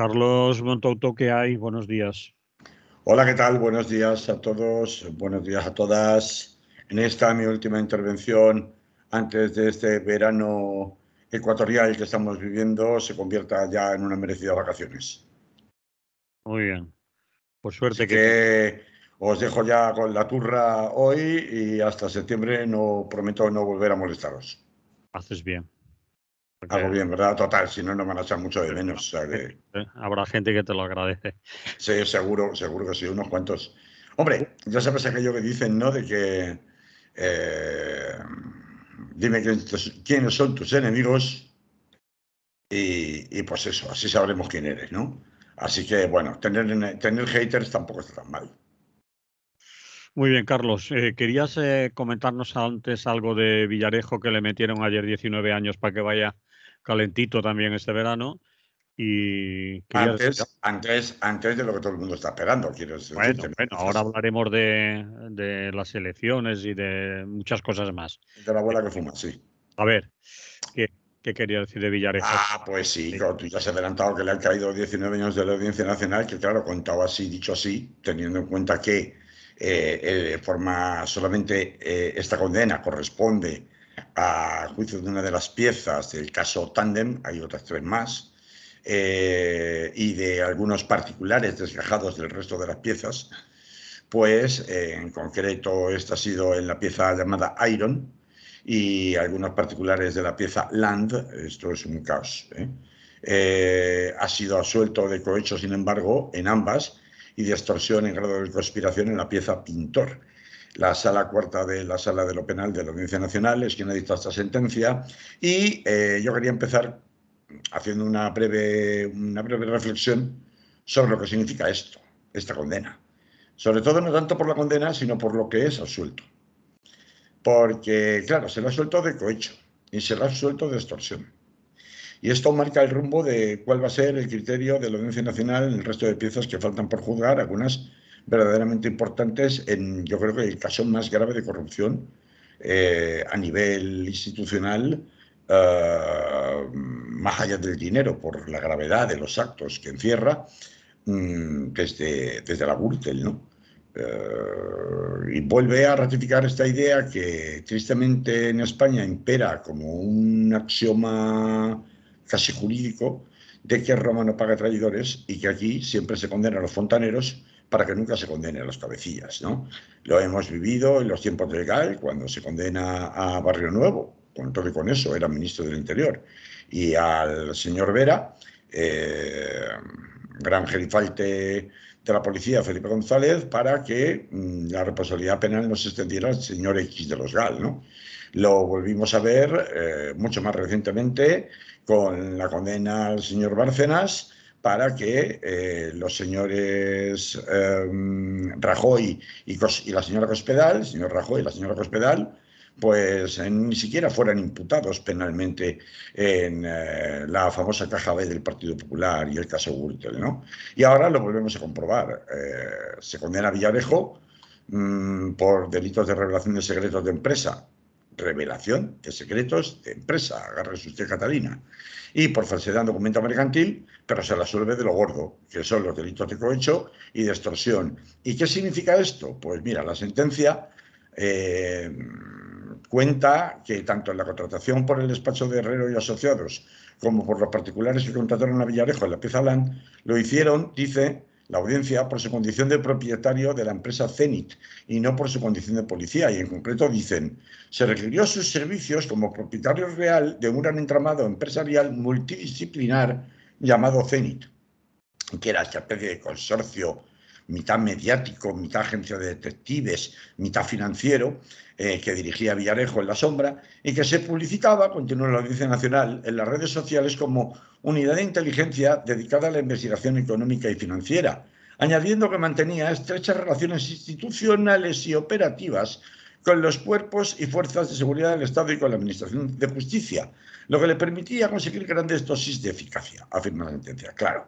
Carlos Montauto, ¿qué hay? Buenos días. Hola, ¿qué tal? Buenos días a todos, buenos días a todas. En esta mi última intervención, antes de este verano ecuatorial que estamos viviendo, se convierta ya en una merecida vacaciones. Muy bien. Por suerte que... que... Os dejo ya con la turra hoy y hasta septiembre no prometo no volver a molestaros. Haces bien. Algo bien, ¿verdad? Total, si no, no van a echar mucho de menos. Habrá gente que te lo agradece. Sí, seguro, seguro que sí, unos cuantos. Hombre, ya sabes aquello que dicen, ¿no? De que. Eh, dime quiénes son tus enemigos y, pues eso, así sabremos quién eres, ¿no? Así que, bueno, tener, tener haters tampoco está tan mal. Muy bien, Carlos. Eh, querías eh, comentarnos antes algo de Villarejo que le metieron ayer 19 años para que vaya calentito también este verano. Y antes, ah antes, antes, de lo que todo el mundo está esperando. bueno, ahora hablaremos de, de, las elecciones y de muchas cosas más. De la abuela que fuma, sí. A ver, ¿qué, qué quería decir de Villarejo? Ah, pues sí, tú ya has adelantado que le han caído 19 años de la Audiencia Nacional, que claro, contado así, dicho así, teniendo en cuenta que eh, eh, forma solamente eh, esta condena corresponde a juicio de una de las piezas del caso Tandem, hay otras tres más, eh, y de algunos particulares desgajados del resto de las piezas, pues eh, en concreto esta ha sido en la pieza llamada Iron y algunos particulares de la pieza Land, esto es un caos, ¿eh? ha sido absuelto de cohecho, sin embargo, en ambas, y de extorsión en grado de conspiración en la pieza Pintor la sala cuarta de la sala de lo penal de la Audiencia Nacional es quien ha dictado esta sentencia. Y eh, yo quería empezar haciendo una breve, una breve reflexión sobre lo que significa esto, esta condena. Sobre todo no tanto por la condena, sino por lo que es absuelto. Porque, claro, se lo ha suelto de cohecho y se lo ha absuelto de extorsión. Y esto marca el rumbo de cuál va a ser el criterio de la Audiencia Nacional en el resto de piezas que faltan por juzgar, algunas verdaderamente importantes en, yo creo que el caso más grave de corrupción eh, a nivel institucional, eh, más allá del dinero, por la gravedad de los actos que encierra, desde, mm, desde la Gürtel, ¿no? Eh, y vuelve a ratificar esta idea que tristemente en España impera como un axioma casi jurídico de que Roma no paga traidores y que aquí siempre se condena a los fontaneros para que nunca se condenen las cabecillas. ¿no? Lo hemos vivido en los tiempos del GAL, cuando se condena a Barrio Nuevo, con todo con eso, era ministro del Interior, y al señor Vera, eh, gran gerifalte de la policía, Felipe González, para que mm, la responsabilidad penal no se extendiera al señor X de los GAL. ¿no? Lo volvimos a ver eh, mucho más recientemente con la condena al señor Bárcenas para que eh, los señores em, Rajoy y, la señora Cospedal, señor Rajoy y la señora Cospedal, pues eh, ni siquiera fueran imputados penalmente en eh, la famosa caja B del Partido Popular y el caso Gürtel, ¿no? Y ahora lo volvemos a comprobar. se condena a Villarejo mm, por delitos de revelación de secretos de empresa revelación de secretos de empresa, agarre usted Catalina, y por falsedad en documento mercantil, pero se la suelve de lo gordo, que son los delitos de cohecho y de extorsión. ¿Y qué significa esto? Pues mira, la sentencia eh, cuenta que tanto en la contratación por el despacho de Herrero y Asociados como por los particulares que contrataron a Villarejo en la pieza LAN, lo hicieron, dice, la audiencia por su condición de propietario de la empresa Zenit y no por su condición de policía. Y en concreto dicen, se requirió sus servicios como propietario real de un gran entramado empresarial multidisciplinar llamado Zenit, que era esta especie de consorcio mitad mediático, mitad agencia de detectives, mitad financiero, eh, que dirigía Villarejo en la sombra y que se publicitaba, continuó la Audiencia Nacional, en las redes sociales como unidad de inteligencia dedicada a la investigación económica y financiera, añadiendo que mantenía estrechas relaciones institucionales y operativas con los cuerpos y fuerzas de seguridad del Estado y con la Administración de Justicia, lo que le permitía conseguir grandes dosis de eficacia, afirma la sentencia. Claro,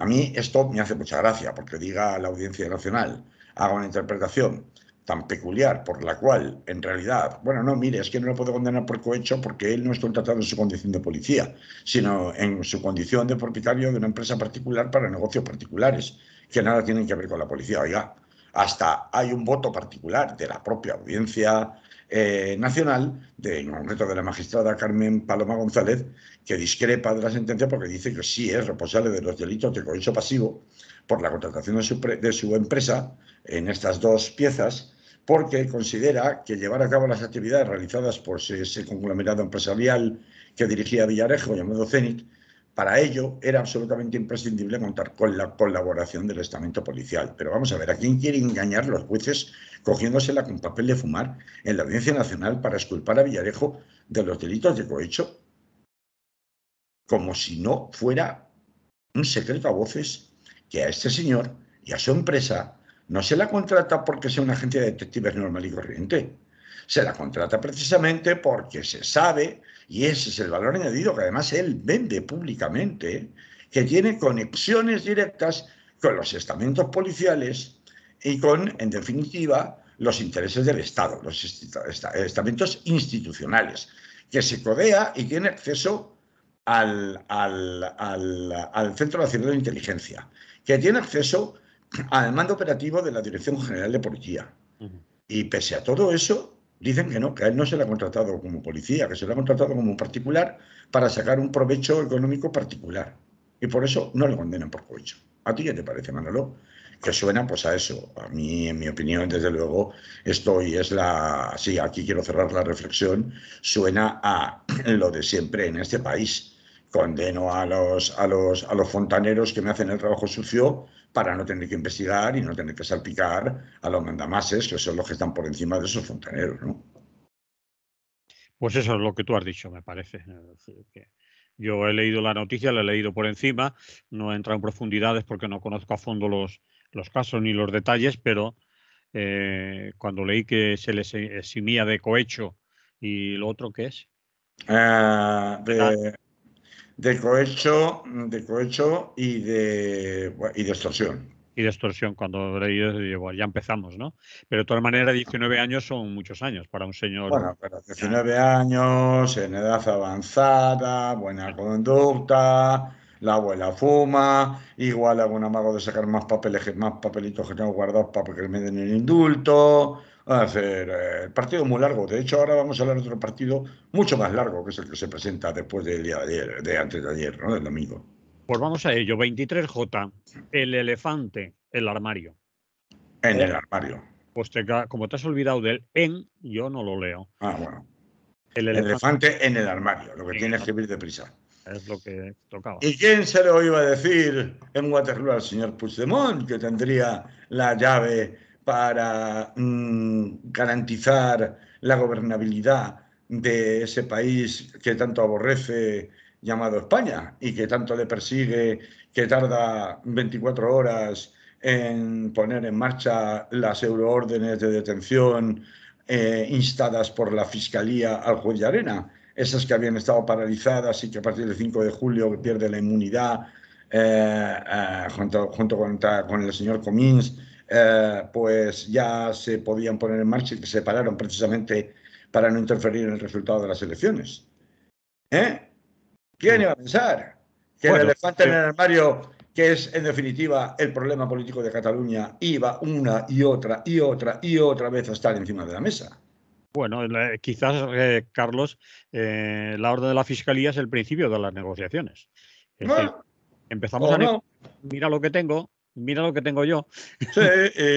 a mí esto me hace mucha gracia, porque diga la Audiencia Nacional, haga una interpretación tan peculiar por la cual, en realidad, bueno, no, mire, es que no lo puedo condenar por cohecho porque él no está tratado en su condición de policía, sino en su condición de propietario de una empresa particular para negocios particulares, que nada tienen que ver con la policía. Oiga, hasta hay un voto particular de la propia audiencia eh, nacional, de, en concreto de la magistrada Carmen Paloma González, que discrepa de la sentencia porque dice que sí es responsable de los delitos de cohecho pasivo por la contratación de su, empresa en estas dos piezas, porque considera que llevar a cabo las actividades realizadas por ese, conglomerado empresarial que dirigía Villarejo, llamado Zenit para ello era absolutamente imprescindible contar con la colaboración del estamento policial. Pero vamos a ver, ¿a quién quiere engañar los jueces cogiéndosela con papel de fumar en la Audiencia Nacional para exculpar a Villarejo de los delitos de cohecho? Como si no fuera un secreto a voces que a este señor y a su empresa no se la contrata porque sea una agencia de detectives normal y corriente. Se la contrata precisamente porque se sabe y ese es el valor añadido que además él vende públicamente, que tiene conexiones directas con los estamentos policiales y con, en definitiva, los intereses del Estado, los estamentos institucionales, que se codea y tiene acceso al, al Centro Nacional de Inteligencia, que tiene acceso al mando operativo de la Dirección General de Policía. Y pese a todo eso, Dicen que no, que a él no se le ha contratado como policía, que se le ha contratado como particular para sacar un provecho económico particular. Y por eso no le condenan por cohecho. ¿A ti qué te parece, Manolo? Que suena pues a eso. A mí, en mi opinión, desde luego, estoy, es la, sí, aquí quiero cerrar la reflexión, suena a lo de siempre en este país. Condeno a los, a los, a los fontaneros que me hacen el trabajo sucio para no tener que investigar y no tener que salpicar a los mandamases, que son los que están por encima de esos fontaneros. ¿no? Pues eso es lo que tú has dicho, me parece. Yo he leído la noticia, la he leído por encima, no he entrado en profundidades porque no conozco a fondo los, los casos ni los detalles, pero eh, cuando leí que se les eximía de cohecho y lo otro ¿qué es. Ah, ah, de cohecho, de cohecho y de, y de extorsión. Y de extorsión, cuando ya empezamos, ¿no? Pero de todas maneras, 19 años son muchos años para un señor. Bueno, pero 19 años, en edad avanzada, buena conducta, la abuela fuma, igual algún amago de sacar más papeles, más papelitos que tengo guardados para que me den el indulto. Va a hacer eh, el partido muy largo. De hecho, ahora vamos a hablar de otro partido mucho más largo, que es el que se presenta después del día de ayer, de antes de ayer, ¿no? Del domingo. Pues vamos a ello. 23J, el elefante, el armario. En ¿Eh? el armario. Pues te, como te has olvidado del en, yo no lo leo. Ah, bueno. El elefante, en el armario, lo que tiene que vivir deprisa. Es lo que tocaba. ¿Y quién se lo iba a decir en Waterloo al señor Puigdemont, que tendría la llave para mm, garantizar la gobernabilidad de ese país que tanto aborrece llamado España y que tanto le persigue, que tarda 24 horas en poner en marcha las euroórdenes de detención eh, instadas por la Fiscalía al juez de arena, esas que habían estado paralizadas y que a partir del 5 de julio pierde la inmunidad eh, eh, junto, con, con, el señor Comins eh, pues ya se podían poner en marcha y que se pararon precisamente para no interferir en el resultado de las elecciones. ¿Eh? ¿Quién mm. iba a pensar que el elefante en el armario, que es en definitiva el problema político de Cataluña, iba una y otra y otra y otra vez a estar encima de la mesa? Bueno, quizás, eh, Carlos, eh, la orden de la fiscalía es el principio de las negociaciones. Ah. empezamos a. Mira lo que tengo, mira lo que tengo yo. Sí,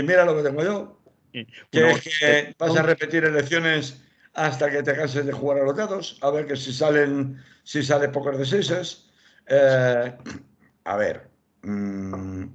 mira lo que tengo yo. Eh, que vas a repetir elecciones hasta que te canses de jugar a los dados? A ver que si salen, si sale pocos de seises. Eh, a ver. Mm,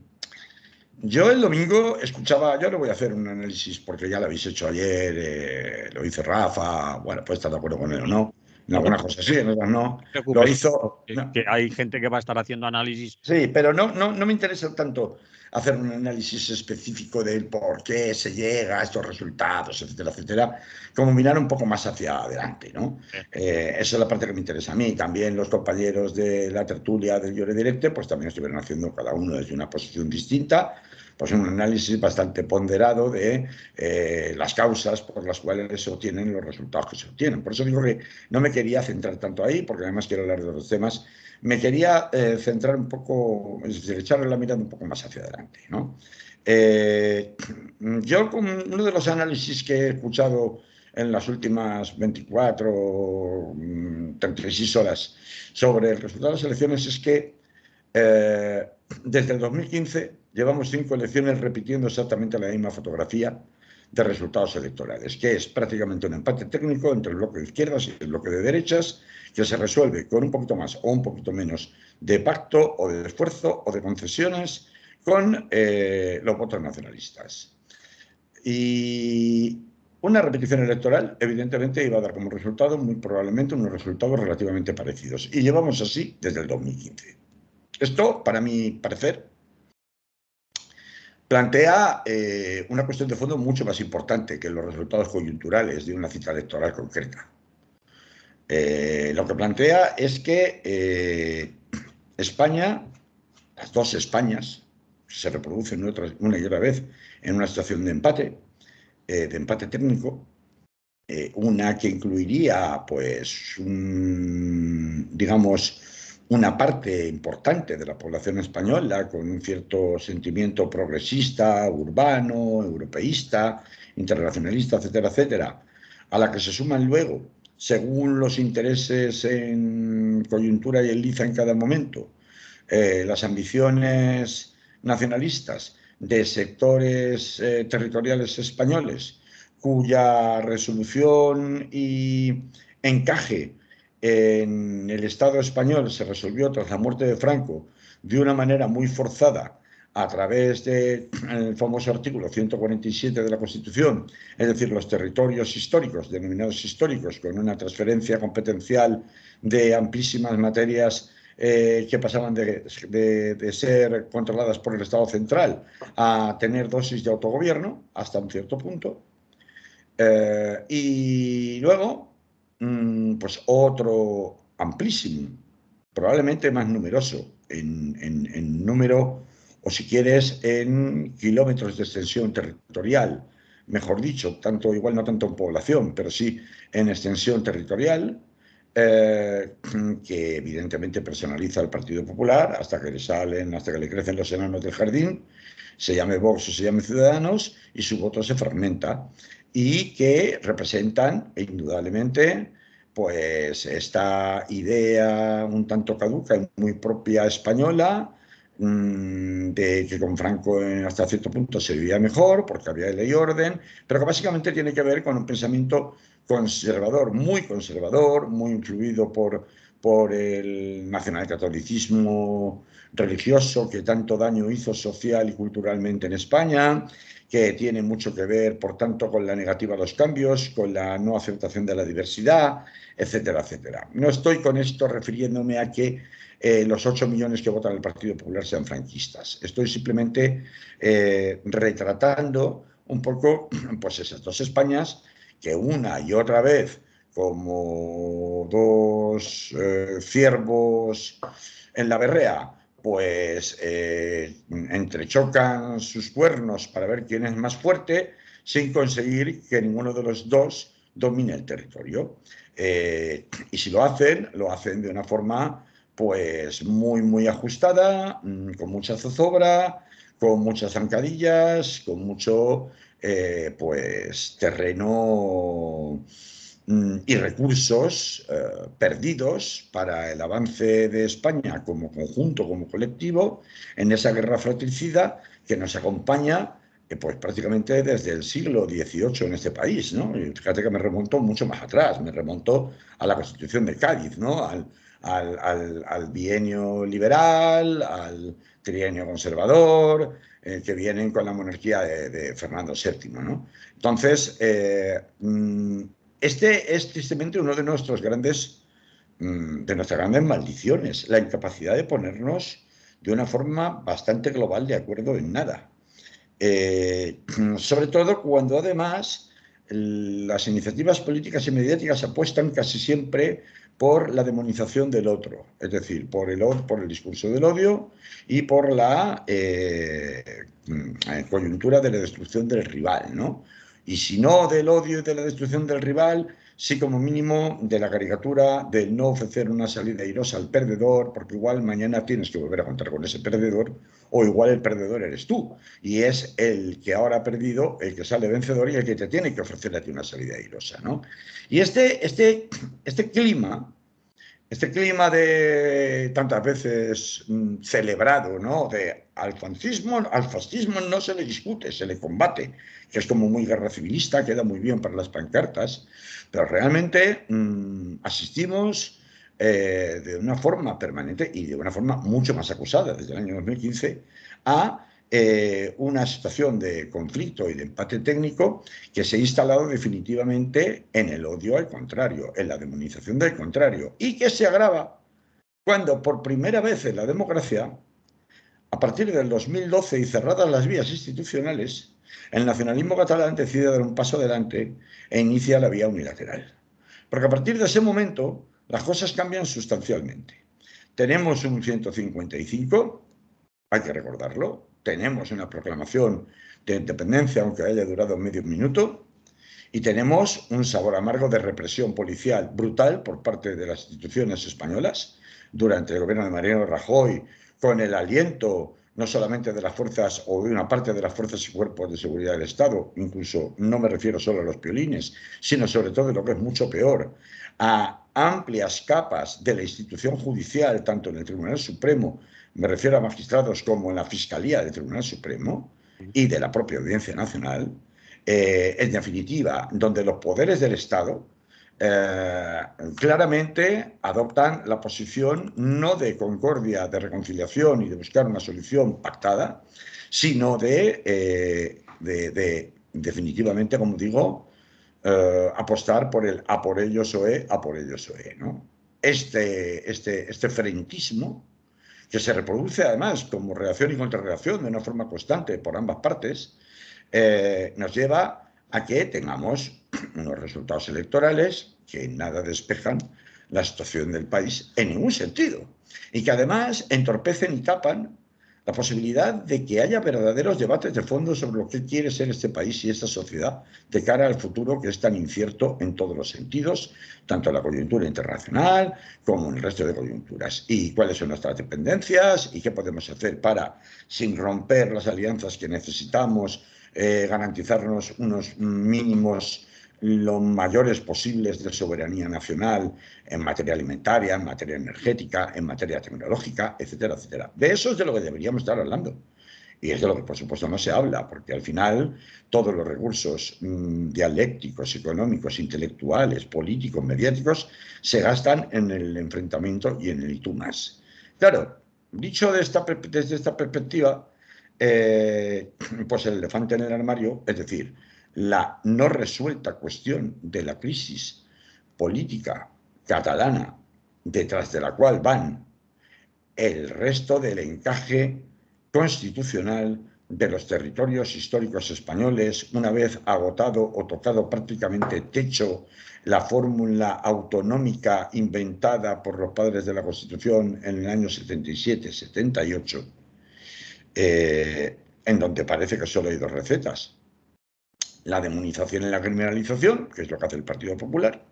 yo el domingo escuchaba, yo no voy a hacer un análisis porque ya lo habéis hecho ayer, eh, lo hice Rafa, bueno, pues estar de acuerdo con él o no. En algunas cosas sí, en no. Lo hizo. Que, hay gente que va a estar haciendo análisis. Sí, pero no, no, me interesa tanto hacer un análisis específico del por qué se llega a estos resultados, etcétera, etcétera, como mirar un poco más hacia adelante, ¿no? Eh, esa es la parte que me interesa a mí. También los compañeros de la tertulia del Llore Directe, pues también estuvieron haciendo cada uno desde una posición distinta pues un análisis bastante ponderado de eh, las causas por las cuales se obtienen los resultados que se obtienen. Por eso digo que no me quería centrar tanto ahí, porque además quiero hablar de otros temas. Me quería eh, centrar un poco, es decir, echarle la mirada un poco más hacia adelante. Eh, yo, uno de los análisis que he escuchado en las últimas 24, 36 mm, horas sobre el resultado de las elecciones es que desde el 2015 Llevamos cinco elecciones repitiendo exactamente la misma fotografía de resultados electorales, que es prácticamente un empate técnico entre el bloque de izquierdas y el bloque de derechas, que se resuelve con un poquito más o un poquito menos de pacto o de esfuerzo o de concesiones con eh, los votos nacionalistas. Y una repetición electoral, evidentemente, iba a dar como resultado, muy probablemente, unos resultados relativamente parecidos. Y llevamos así desde el 2015. Esto, para mi parecer, plantea eh, una cuestión de fondo mucho más importante que los resultados coyunturales de una cita electoral concreta. Eh, lo que plantea es que eh, España, las dos Españas, se reproducen una y otra vez en una situación de empate, de empate técnico, una que incluiría, pues, un, digamos, una parte importante de la población española con un cierto sentimiento progresista, urbano, europeísta, internacionalista, etcétera, etcétera, a la que se suman luego, según los intereses en coyuntura y en liza en cada momento, eh, las ambiciones nacionalistas de sectores eh, territoriales españoles cuya resolución y encaje en el Estado español se resolvió tras la muerte de Franco de una manera muy forzada a través del famoso artículo 147 de la Constitución, es decir, los territorios históricos, denominados históricos, con una transferencia competencial de amplísimas materias eh, que pasaban de, ser controladas por el Estado central a tener dosis de autogobierno hasta un cierto punto. Eh, y luego, Mm, pues otro amplísimo, probablemente más numeroso en, número o si quieres en kilómetros de extensión territorial, mejor dicho, tanto igual no tanto en población, pero sí en extensión territorial, eh, que evidentemente personaliza al Partido Popular hasta que le salen, hasta que le crecen los enanos del jardín, se llame Vox o se llame Ciudadanos y su voto se fragmenta y que representan indudablemente pues esta idea un tanto caduca y muy propia española mm, de que con Franco hasta cierto punto se vivía mejor porque había ley y orden, pero que básicamente tiene que ver con un pensamiento conservador, muy conservador, muy influido por, por el nacionalcatolicismo religioso que tanto daño hizo social y culturalmente en España, que tiene mucho que ver, por tanto, con la negativa a los cambios, con la no aceptación de la diversidad, etcétera, etcétera. No estoy con esto refiriéndome a que eh, los 8 millones que votan el Partido Popular sean franquistas. Estoy simplemente eh, retratando un poco pues esas dos Españas que una y otra vez, como dos eh, ciervos en la berrea, pues eh, entrechocan sus cuernos para ver quién es más fuerte, sin conseguir que ninguno de los dos domine el territorio. Eh, y si lo hacen, lo hacen de una forma pues muy, muy ajustada, mm, con mucha zozobra, con muchas zancadillas, con mucho eh, pues terreno Mm. y recursos eh, perdidos para el avance de España como conjunto, como colectivo, en esa guerra fratricida que nos acompaña eh, pues prácticamente desde el siglo XVIII en este país. fíjate que me remonto mucho más atrás, me remonto a la Constitución de Cádiz, ¿no? al, bienio liberal, al trienio conservador, eh, que vienen con la monarquía de, Fernando VII. Entonces, mm, este es tristemente uno de nuestros grandes, mm, de nuestras grandes maldiciones, la incapacidad de ponernos de una forma bastante global de acuerdo en nada. Eh, sobre todo cuando además las iniciativas políticas y mediáticas apuestan casi siempre por la demonización del otro, es decir, por el, por el discurso del odio y por la eh, mm, coyuntura de la destrucción del rival, ¿no? y si no del odio y de la destrucción del rival, sí como mínimo de la caricatura de no ofrecer una salida irosa al perdedor, porque igual mañana tienes que volver a contar con ese perdedor, o igual el perdedor eres tú, y es el que ahora ha perdido, el que sale vencedor y el que te tiene que ofrecer a ti una salida irosa. ¿no? Y este, este, este clima, este clima de tantas veces mm, celebrado, ¿no? De al al fascismo no se le discute, se le combate que es como muy guerra civilista, queda muy bien para las pancartas, pero realmente mm, asistimos eh, de una forma permanente y de una forma mucho más acusada desde el año 2015 a eh, una situación de conflicto y de empate técnico que se ha instalado definitivamente en el odio al contrario, en la demonización del contrario, y que se agrava cuando por primera vez en la democracia, a partir del 2012 y cerradas las vías institucionales, el nacionalismo catalán decide dar un paso adelante e inicia la vía unilateral. Porque a partir de ese momento las cosas cambian sustancialmente. Tenemos un 155, hay que recordarlo, tenemos una proclamación de independencia, aunque haya durado medio minuto, y tenemos un sabor amargo de represión policial brutal por parte de las instituciones españolas durante el gobierno de Mariano Rajoy, con el aliento no solamente de las fuerzas o de una parte de las fuerzas y cuerpos de seguridad del Estado, incluso no me refiero solo a los piolines, sino sobre todo, lo que es mucho peor, a amplias capas de la institución judicial, tanto en el Tribunal Supremo, me refiero a magistrados como en la Fiscalía del Tribunal Supremo y de la propia Audiencia Nacional, eh, en definitiva, donde los poderes del Estado eh, claramente adoptan la posición no de concordia, de reconciliación y de buscar una solución pactada, sino de, eh, definitivamente, como digo, eh, apostar por el a por ellos o e, a por ellos o e, ¿no? Este, este, este frentismo, que se reproduce además como reacción y contrarreacción de una forma constante por ambas partes, nos lleva a que tengamos unos resultados electorales que nada despejan la situación del país en ningún sentido y que además entorpecen y tapan la posibilidad de que haya verdaderos debates de fondo sobre lo que quiere ser este país y esta sociedad de cara al futuro que es tan incierto en todos los sentidos, tanto en la coyuntura internacional como en el resto de coyunturas. Y cuáles son nuestras dependencias y qué podemos hacer para, sin romper las alianzas que necesitamos, eh, garantizarnos unos mínimos los mayores posibles de soberanía nacional en materia alimentaria, en materia energética, en materia tecnológica, etcétera, etcétera. De eso es de lo que deberíamos estar hablando. Y es de lo que, por supuesto, no se habla, porque al final todos los recursos mm, dialécticos, económicos, intelectuales, políticos, mediáticos, se gastan en el enfrentamiento y en el tú más. Claro, dicho de esta, desde esta perspectiva, eh, pues el elefante en el armario, es decir, la no resuelta cuestión de la crisis política catalana, detrás de la cual van el resto del encaje constitucional de los territorios históricos españoles, una vez agotado o tocado prácticamente techo la fórmula autonómica inventada por los padres de la Constitución en el año 77-78, eh, en donde parece que solo hay dos recetas. La demonización y la criminalización, que es lo que hace el Partido Popular,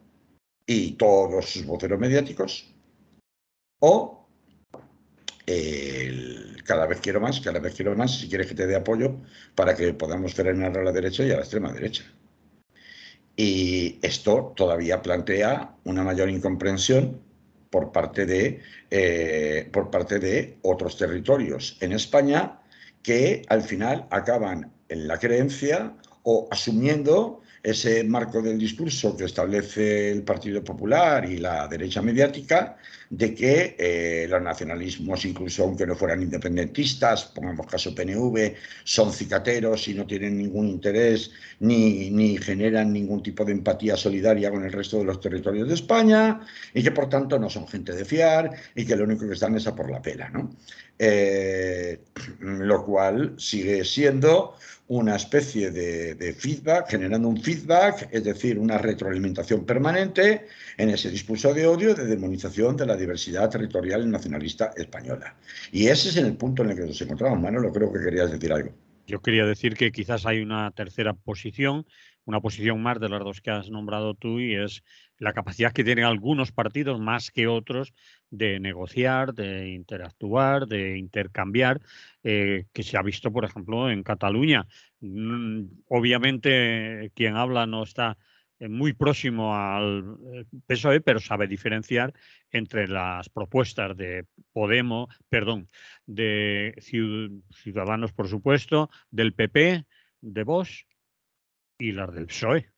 y todos sus voceros mediáticos, o el cada vez quiero más, cada vez quiero más, si quieres que te dé apoyo para que podamos frenar a la derecha y a la extrema derecha. Y esto todavía plantea una mayor incomprensión por parte de, eh, por parte de otros territorios en España que al final acaban en la creencia o asumiendo ese marco del discurso que establece el Partido Popular y la derecha mediática de que eh, los nacionalismos, incluso aunque no fueran independentistas, pongamos caso PNV, son cicateros y no tienen ningún interés ni, generan ningún tipo de empatía solidaria con el resto de los territorios de España y que por tanto no son gente de fiar y que lo único que están es a por la pela, ¿no? Eh, lo cual sigue siendo una especie de, feedback, generando un feedback, es decir, una retroalimentación permanente en ese discurso de odio de demonización de la diversidad territorial nacionalista española. Y ese es el punto en el que nos encontramos. lo creo que querías decir algo. Yo quería decir que quizás hay una tercera posición, una posición más de las dos que has nombrado tú, y es la capacidad que tienen algunos partidos más que otros de negociar, de interactuar, de intercambiar, eh, que se ha visto, por ejemplo, en Cataluña. Mm, obviamente, quien habla no está eh, muy próximo al eh, PSOE, pero sabe diferenciar entre las propuestas de Podemos, perdón, de Ciudadanos, por supuesto, del PP, de Vox y las del PSOE.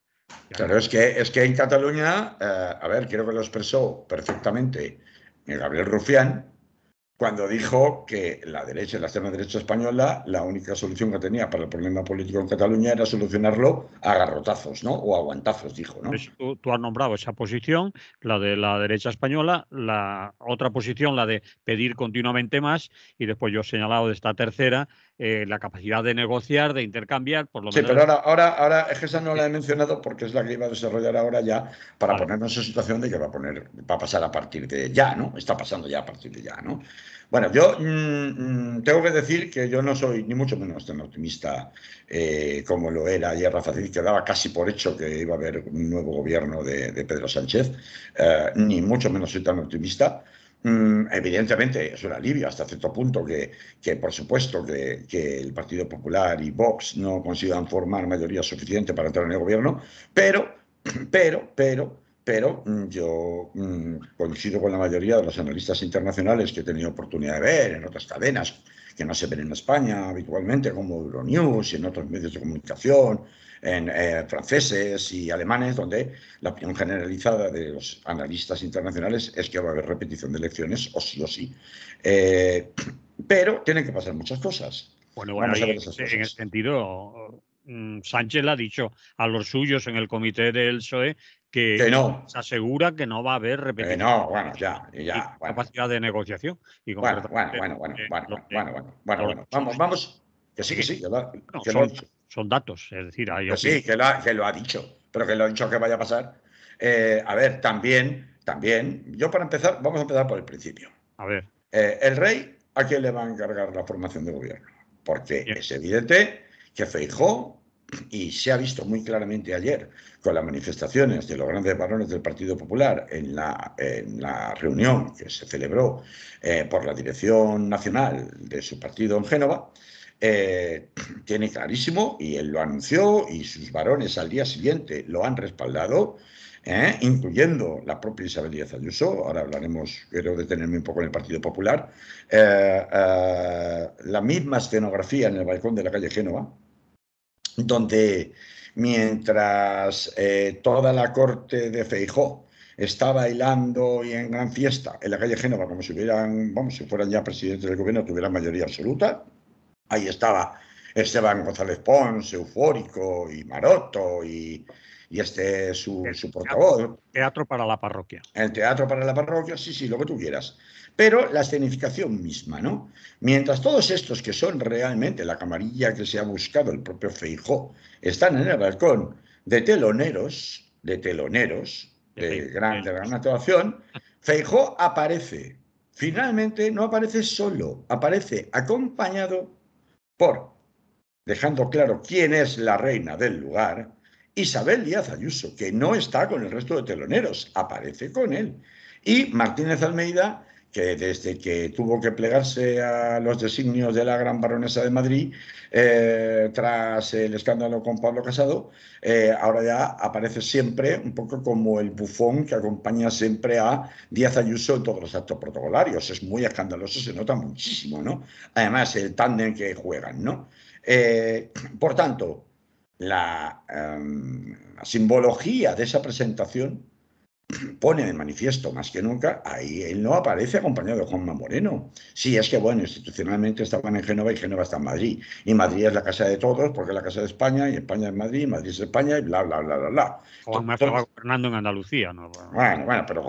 Claro, es que, es que en Cataluña, eh, a ver, creo que lo expresó perfectamente Gabriel Rufián cuando dijo que la derecha, la extrema derecha española, la única solución que tenía para el problema político en Cataluña era solucionarlo a garrotazos, ¿no? O a dijo, ¿no? Tú, tú, has nombrado esa posición, la de la derecha española, la otra posición, la de pedir continuamente más, y después yo he señalado de esta tercera, eh, la capacidad de negociar, de intercambiar, por lo menos. Sí, pero ahora, ahora, es que esa no la he mencionado porque es la que iba a desarrollar ahora ya para ponernos en situación de que va a poner, va a pasar a partir de ya, ¿no? Está pasando ya a partir de ya, ¿no? Bueno, yo mm, mm, tengo que decir que yo no soy ni mucho menos tan optimista eh, como lo era ayer Rafa que daba casi por hecho que iba a haber un nuevo gobierno de, Pedro Sánchez, eh, ni mucho menos soy tan optimista. Mm, evidentemente es un alivio hasta cierto punto que, por supuesto que, que, el Partido Popular y Vox no consigan formar mayoría suficiente para entrar en el gobierno, pero, pero, pero, pero mm, yo mm, coincido con la mayoría de los analistas internacionales que he tenido oportunidad de ver en otras cadenas que no se ven en España habitualmente, como Euronews y en otros medios de comunicación, en, eh, franceses y alemanes, donde la opinión generalizada de los analistas internacionales es que va a haber repetición de elecciones, o sí o sí. Eh, pero tienen que pasar muchas cosas. Bueno, bueno, en ese este, sentido, mm, Sánchez le ha dicho a los suyos en el comité del PSOE que, se asegura que no va a haber repetición. Capacidad de negociación. Y bueno, bueno, bueno, bueno, bueno, bueno, bueno, Vamos, vamos. Que sí, que sí, que, son datos. Es decir, hay. Pues sí, que lo, ha, lo, ha, dicho, pero que lo ha dicho que vaya a pasar. Eh, a ver, también, también, yo para empezar, vamos a empezar por el principio. A ver. Eh, el rey, ¿a quién le va a encargar la formación de gobierno? Porque es evidente que Feijó, y se ha visto muy claramente ayer con las manifestaciones de los grandes varones del Partido Popular en la, en la reunión que se celebró eh, por la dirección nacional de su partido en Génova, eh, tiene clarísimo, y él lo anunció, y sus varones al día siguiente lo han respaldado, ¿eh? incluyendo la propia Isabel Díaz Ayuso, ahora hablaremos, quiero detenerme un poco en el Partido Popular, eh, la misma escenografía en el balcón de la calle Génova, donde mientras toda la corte de Feijó está bailando y en gran fiesta en la calle Génova, como si vamos, si fueran ya presidentes del gobierno, tuvieran mayoría absoluta, Ahí estaba Esteban González Pons, eufórico y maroto y, este su, su portavoz. Teatro, para la parroquia. El teatro para la parroquia, sí, sí, lo que tú quieras. Pero la escenificación misma, ¿no? Mientras todos estos que son realmente la camarilla que se ha buscado el propio Feijó están en el balcón de teloneros, de teloneros, de, gran, de gran actuación, Feijó aparece. Finalmente no aparece solo, aparece acompañado por, dejando claro quién es la reina del lugar, Isabel Díaz Ayuso, que no está con el resto de teloneros, aparece con él. Y Martínez Almeida que desde que tuvo que plegarse a los designios de la gran baronesa de Madrid, eh, tras el escándalo con Pablo Casado, eh, ahora ya aparece siempre un poco como el bufón que acompaña siempre a Díaz Ayuso en todos los actos protocolarios. Es muy escandaloso, se nota muchísimo, ¿no? Además, el tándem que juegan, ¿no? Eh, por tanto, em, la simbología de esa presentación pone de manifiesto más que nunca, ahí él no aparece acompañado de Juanma Moreno. Sí, es que bueno, institucionalmente estaban en Génova y Génova está en Madrid. Y Madrid es la casa de todos porque es la casa de España y España es Madrid, y Madrid es España y bla, bla, bla, bla, bla. Juanma estaba gobernando en Andalucía, ¿no? Bueno, bueno, pero,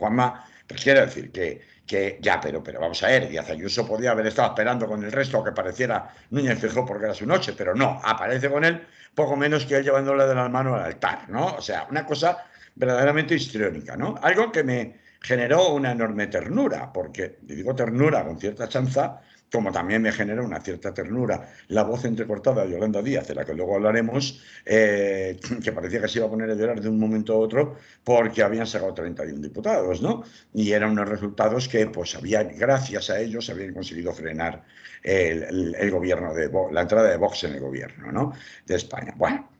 Juanma, pues decir que, que ya, pero, pero vamos a ver, Díaz Ayuso podía haber estado esperando con el resto que pareciera Núñez Fijó porque era su noche, pero no, aparece con él poco menos que él llevándole de la mano al altar, ¿no? O sea, una cosa verdaderamente histriónica, ¿no? Algo que me generó una enorme ternura, porque, digo ternura con cierta chanza, como también me generó una cierta ternura la voz entrecortada de Yolanda Díaz, de la que luego hablaremos, eh, que parecía que se iba a poner a llorar de un momento a otro porque habían sacado 31 diputados, ¿no? Y eran unos resultados que, pues, gracias a ellos, habían conseguido frenar el, gobierno de la entrada de Vox en el gobierno, ¿no? De España. Bueno,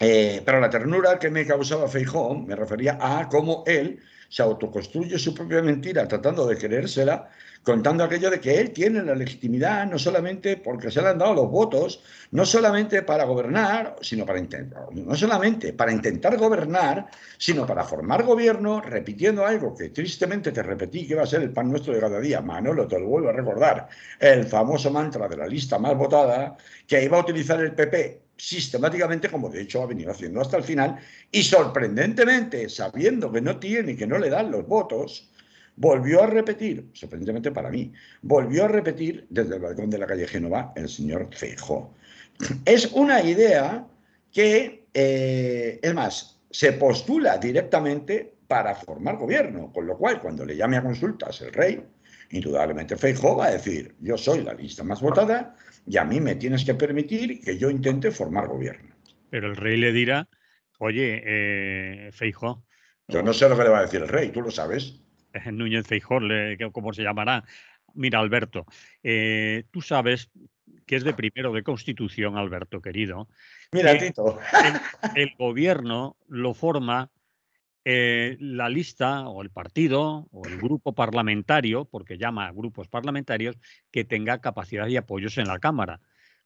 eh, pero la ternura que me causaba Feijón me refería a cómo él se autoconstruye su propia mentira tratando de creérsela, contando aquello de que él tiene la legitimidad no solamente porque se le han dado los votos, no solamente para gobernar, sino para intentar, no solamente para intentar gobernar, sino para formar gobierno, repitiendo algo que tristemente te repetí que va a ser el pan nuestro de cada día, Manolo, te lo vuelvo a recordar, el famoso mantra de la lista más votada que iba a utilizar el PP sistemáticamente, como de hecho ha venido haciendo hasta el final, y sorprendentemente, sabiendo que no tiene y que no le dan los votos, volvió a repetir, sorprendentemente para mí, volvió a repetir desde el balcón de la calle Génova el señor Feijo. Es una idea que, eh, es más, se postula directamente para formar gobierno, con lo cual cuando le llame a consultas el rey, indudablemente Feijo va a decir, yo soy la lista más votada, y a mí me tienes que permitir que yo intente formar gobierno. Pero el rey le dirá, oye, eh, Feijo. Yo no sé lo que le va a decir el rey, tú lo sabes. Eh, Núñez Feijóo, ¿cómo se llamará? Mira, Alberto, eh, tú sabes que es de primero de Constitución, Alberto querido. Mira, Tito. el, gobierno lo forma eh, la lista o el partido o el grupo parlamentario, porque llama grupos parlamentarios, que tenga capacidad y apoyos en la Cámara.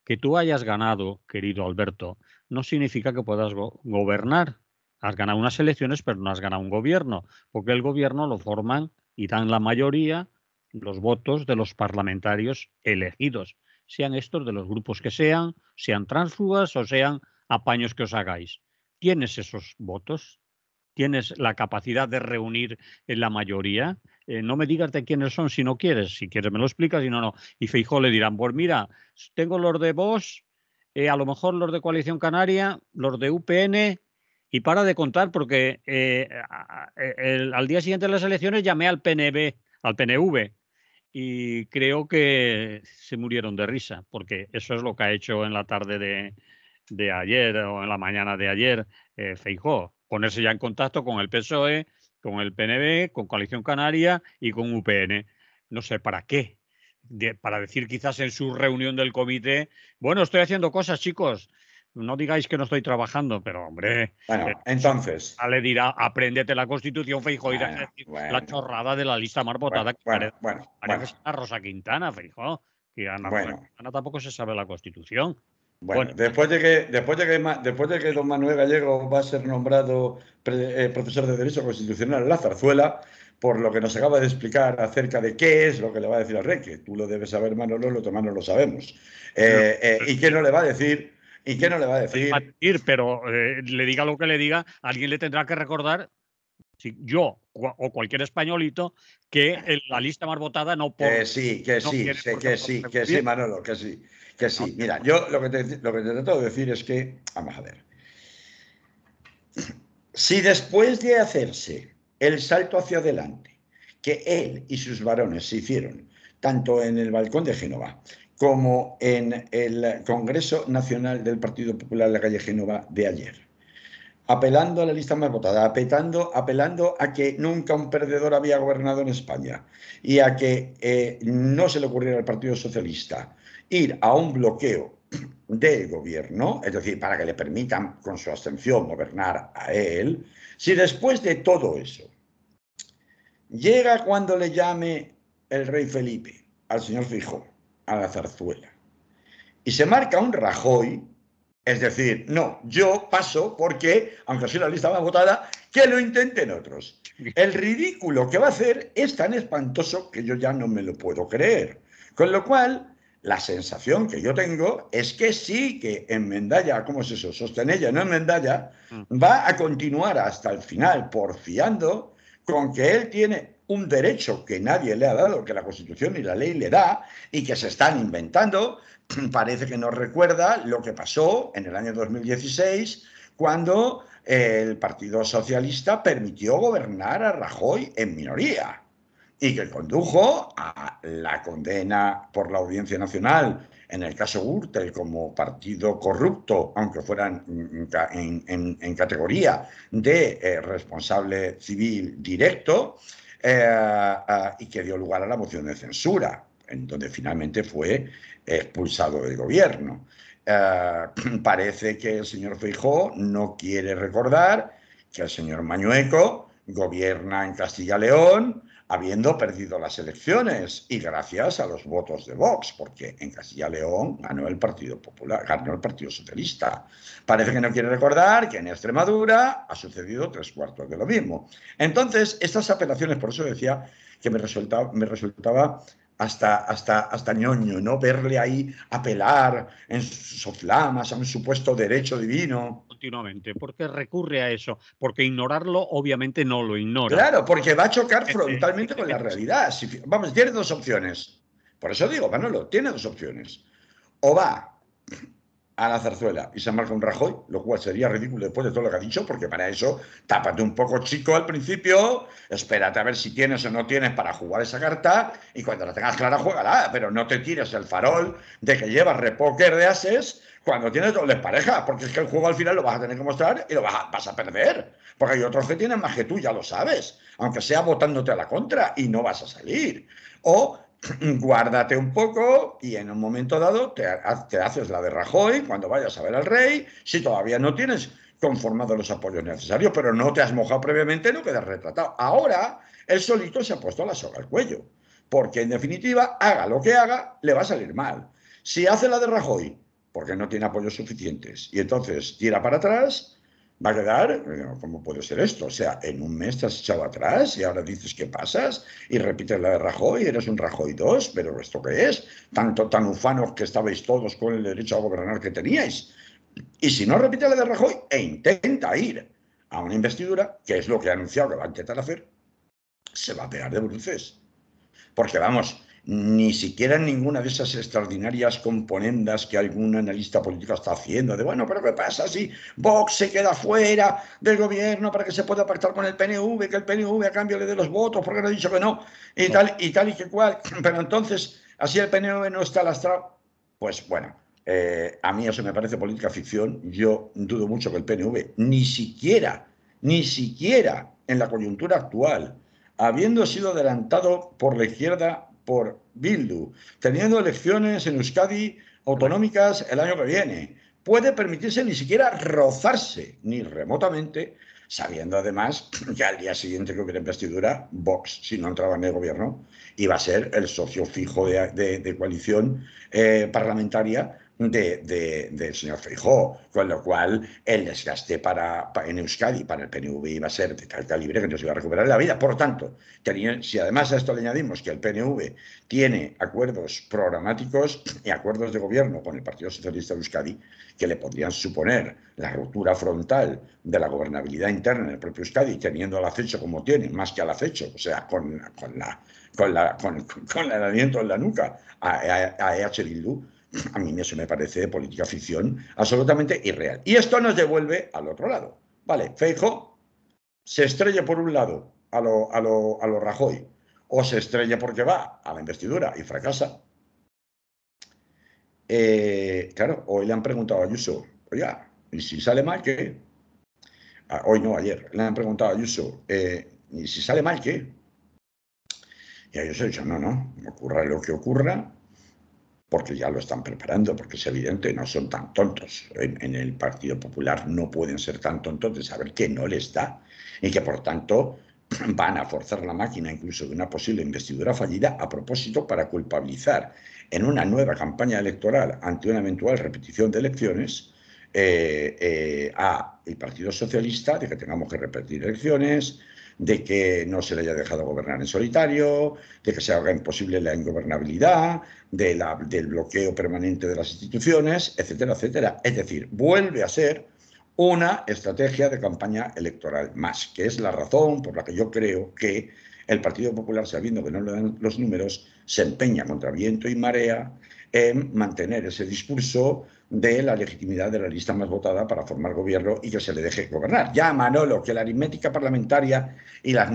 Que tú hayas ganado, querido Alberto, no significa que puedas gobernar. Has ganado unas elecciones, pero no has ganado un gobierno, porque el gobierno lo forman y dan la mayoría los votos de los parlamentarios elegidos, sean estos de los grupos que sean, sean transfugas o sean apaños que os hagáis. Tienes esos votos, tienes la capacidad de reunir la mayoría. Eh, no me digas de quiénes son si no quieres, si quieres me lo explicas, si no, no. Y Feijó le dirán, pues mira, tengo los de vos, eh, a lo mejor los de Coalición Canaria, los de UPN, y para de contar porque eh, al día siguiente de las elecciones llamé al PNV, al PNV, y creo que se murieron de risa, porque eso es lo que ha hecho en la tarde de, ayer o en la mañana de ayer eh, Feijó ponerse ya en contacto con el PSOE, con el PNB, con Coalición Canaria y con UPN. No sé para qué. para decir quizás en su reunión del comité, bueno, estoy haciendo cosas, chicos. No digáis que no estoy trabajando, pero hombre. Bueno, eh, entonces. Le dirá, apréndete la Constitución, feijo, a la chorrada de la lista marbotada. Bueno, que a Rosa Quintana, feijo, Que Ana tampoco se sabe la Constitución. Bueno, Después, de que, después, después don Manuel Gallego va a ser nombrado eh, profesor de Derecho Constitucional en la zarzuela, por lo que nos acaba de explicar acerca de qué es lo que le va a decir al rey, que tú lo debes saber, Manolo, lo otro no lo sabemos. Eh, eh, ¿Y qué no le va a decir? ¿Y qué no le va a decir? pero le diga lo que le diga, alguien le tendrá que recordar yo o cualquier españolito que en la lista más votada no puede. Que sí, que sí, que, sí, que sí, que sí, Manolo, que sí, que sí. Mira, yo lo que, te, lo que de decir es que, vamos a ver, si después de hacerse el salto hacia adelante que él y sus varones se hicieron, tanto en el balcón de Génova como en el Congreso Nacional del Partido Popular de la calle Génova de ayer, apelando a la lista más votada, apelando, apelando a que nunca un perdedor había gobernado en España y a que eh, no se le ocurriera al Partido Socialista ir a un bloqueo del gobierno, es decir, para que le permitan con su abstención gobernar a él, si después de todo eso llega cuando le llame el rey Felipe al señor Fijo, a la zarzuela, y se marca un Rajoy es decir, no, yo paso porque, aunque así la lista va votada, que lo intenten otros. El ridículo que va a hacer es tan espantoso que yo ya no me lo puedo creer. Con lo cual, la sensación que yo tengo es que sí, que en Mendalla, ¿cómo es eso? Sostenella, no en Mendalla, mm. va a continuar hasta el final porfiando con que él tiene un derecho que nadie le ha dado, que la Constitución y la ley le da, y que se están inventando, parece que nos recuerda lo que pasó en el año 2016 cuando eh, el Partido Socialista permitió gobernar a Rajoy en minoría y que condujo a la condena por la Audiencia Nacional en el caso Gürtel como partido corrupto, aunque fuera en, categoría de eh, responsable civil directo, eh, ah, y que dio lugar a la moción de censura en donde finalmente fue expulsado del gobierno. Eh, parece que el señor Feijó no quiere recordar que el señor Mañueco gobierna en Castilla-León habiendo perdido las elecciones y gracias a los votos de Vox, porque en Castilla-León ganó el Partido Popular, ganó el Partido Socialista. Parece que no quiere recordar que en Extremadura ha sucedido tres cuartos de lo mismo. Entonces, estas apelaciones, por eso decía que me resultaba, me resultaba hasta, hasta, hasta ñoño, ¿no? Verle ahí apelar en sus soflamas a un supuesto derecho divino. Continuamente, porque recurre a eso, porque ignorarlo obviamente no lo ignora. Claro, porque va a chocar frontalmente con la realidad. vamos, tiene dos opciones. Por eso digo, Manolo, tiene dos opciones. O va a la zarzuela y se marca un Rajoy, lo cual sería ridículo después de todo lo que ha dicho, porque para eso tápate un poco chico al principio, espérate a ver si tienes o no tienes para jugar esa carta y cuando la tengas clara, juégala, pero no te tires el farol de que llevas repóquer de ases cuando tienes dobles parejas, porque es que el juego al final lo vas a tener que mostrar y lo vas a, a perder, porque hay otros que tienen más que tú, ya lo sabes, aunque sea votándote a la contra y no vas a salir. O guárdate un poco y en un momento dado te, haces la de Rajoy cuando vayas a ver al rey, si todavía no tienes conformado los apoyos necesarios, pero no te has mojado previamente, no quedas retratado. Ahora, el solito se ha puesto la soga al cuello, porque en definitiva, haga lo que haga, le va a salir mal. Si hace la de Rajoy, porque no tiene apoyos suficientes, y entonces tira para atrás, va a quedar, ¿cómo puede ser esto? O sea, en un mes te has echado atrás y ahora dices que pasas y repites la de Rajoy, eres un Rajoy 2, pero ¿esto qué es? Tanto tan ufanos que estabais todos con el derecho a gobernar que teníais. Y si no repite la de Rajoy, e intenta ir a una investidura, que es lo que ha anunciado que va a intentar hacer, se va a pegar de bruces. Porque vamos, ni siquiera ninguna de esas extraordinarias componendas que algún analista político está haciendo, de bueno, pero ¿qué pasa si Vox se queda fuera del gobierno para que se pueda pactar con el PNV, que el PNV a cambio le dé los votos, porque no ha dicho que no, y tal y tal y que cual, pero entonces así el PNV no está lastrado, pues bueno. Eh, a mí eso me parece política ficción. Yo dudo mucho que el PNV, ni siquiera, ni siquiera en la coyuntura actual, habiendo sido adelantado por la izquierda por Bildu, teniendo elecciones en Euskadi autonómicas el año que viene. Puede permitirse ni siquiera rozarse, ni remotamente, sabiendo además que al día siguiente creo que la investidura, Vox, si no entraba en el gobierno, iba a ser el socio fijo de, coalición eh, parlamentaria de, de, del señor Feijó, con lo cual el desgaste para, en Euskadi para el PNV iba a ser de tal calibre que no se iba a recuperar la vida. Por tanto, si además a esto le añadimos que el PNV tiene acuerdos programáticos y acuerdos de gobierno con el Partido Socialista de Euskadi que le podrían suponer la ruptura frontal de la gobernabilidad interna en el propio Euskadi, teniendo al acecho como tiene, más que al acecho, o sea, con, con la con, la, con, el aliento en la nuca a, a, a EH a mí eso me parece política ficción absolutamente irreal. Y esto nos devuelve al otro lado. Vale, Feijo se estrella por un lado a lo, a Rajoy o se estrella porque va a la investidura y fracasa. Eh, claro, hoy le han preguntado a Ayuso, oiga, ¿y si sale mal qué? Ah, hoy no, ayer, le han preguntado a Ayuso, eh, ¿y si sale mal qué? Y Ayuso ha dicho, no, no, ocurra lo que ocurra, porque ya lo están preparando, porque es evidente, no son tan tontos. En, el Partido Popular no pueden ser tan tontos de saber que no les da y que por tanto van a forzar la máquina incluso de una posible investidura fallida a propósito para culpabilizar en una nueva campaña electoral ante una eventual repetición de elecciones al eh, eh, a el Partido Socialista de que tengamos que repetir elecciones, de que no se le haya dejado gobernar en solitario, de que se haga imposible la ingobernabilidad, de la, del bloqueo permanente de las instituciones, etcétera, etcétera. Es decir, vuelve a ser una estrategia de campaña electoral más, que es la razón por la que yo creo que el Partido Popular, sabiendo que no le dan los números, se empeña contra viento y marea en mantener ese discurso de la legitimidad de la lista más votada para formar gobierno y que se le deje gobernar. Ya Manolo, que la aritmética parlamentaria y, las y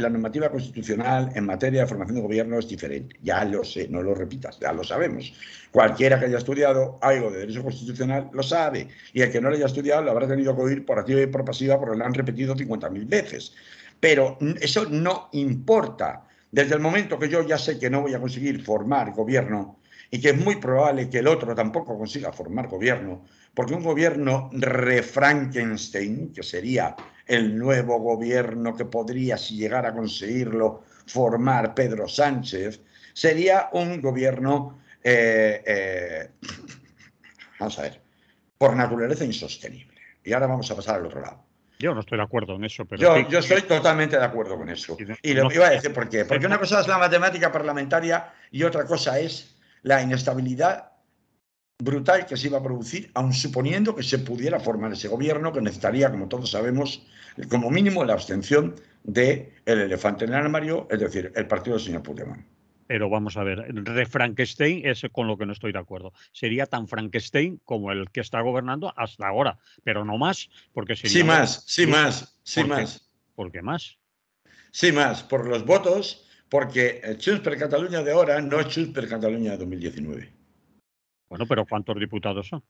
la normativa constitucional en materia de formación de gobierno es diferente. Ya lo sé, no lo repitas, ya lo sabemos. Cualquiera que haya estudiado algo de derecho constitucional lo sabe, y el que no lo haya estudiado lo habrá tenido que oír por activa y por pasiva porque lo han repetido 50.000 veces. Pero eso no importa. Desde el momento que yo ya sé que no voy a conseguir formar gobierno, y que es muy probable que el otro tampoco consiga formar gobierno, porque un gobierno refrankenstein, que sería el nuevo gobierno que podría, si llegara a conseguirlo, formar Pedro Sánchez, sería un gobierno, eh, eh, vamos a ver, por naturaleza insostenible. Y ahora vamos a pasar al otro lado. Yo no estoy de acuerdo en eso, pero... Yo, estoy... totalmente de acuerdo con eso. Y lo que iba a decir por qué. Porque una cosa es la matemática parlamentaria y otra cosa es la inestabilidad brutal que se iba a producir, aun suponiendo que se pudiera formar ese gobierno que necesitaría, como todos sabemos, como mínimo la abstención del el elefante en el armario, es decir, el partido del señor Puigdemont. Pero vamos a ver, de Frankenstein es con lo que no estoy de acuerdo. Sería tan Frankenstein como el que está gobernando hasta ahora, pero no más, porque sería... Sí más, sí más, sí más. ¿Por qué más? Sí más, por los votos porque Junts per Cataluña de ahora no es Junts per Cataluña de 2019. Bueno, pero ¿cuántos diputados son?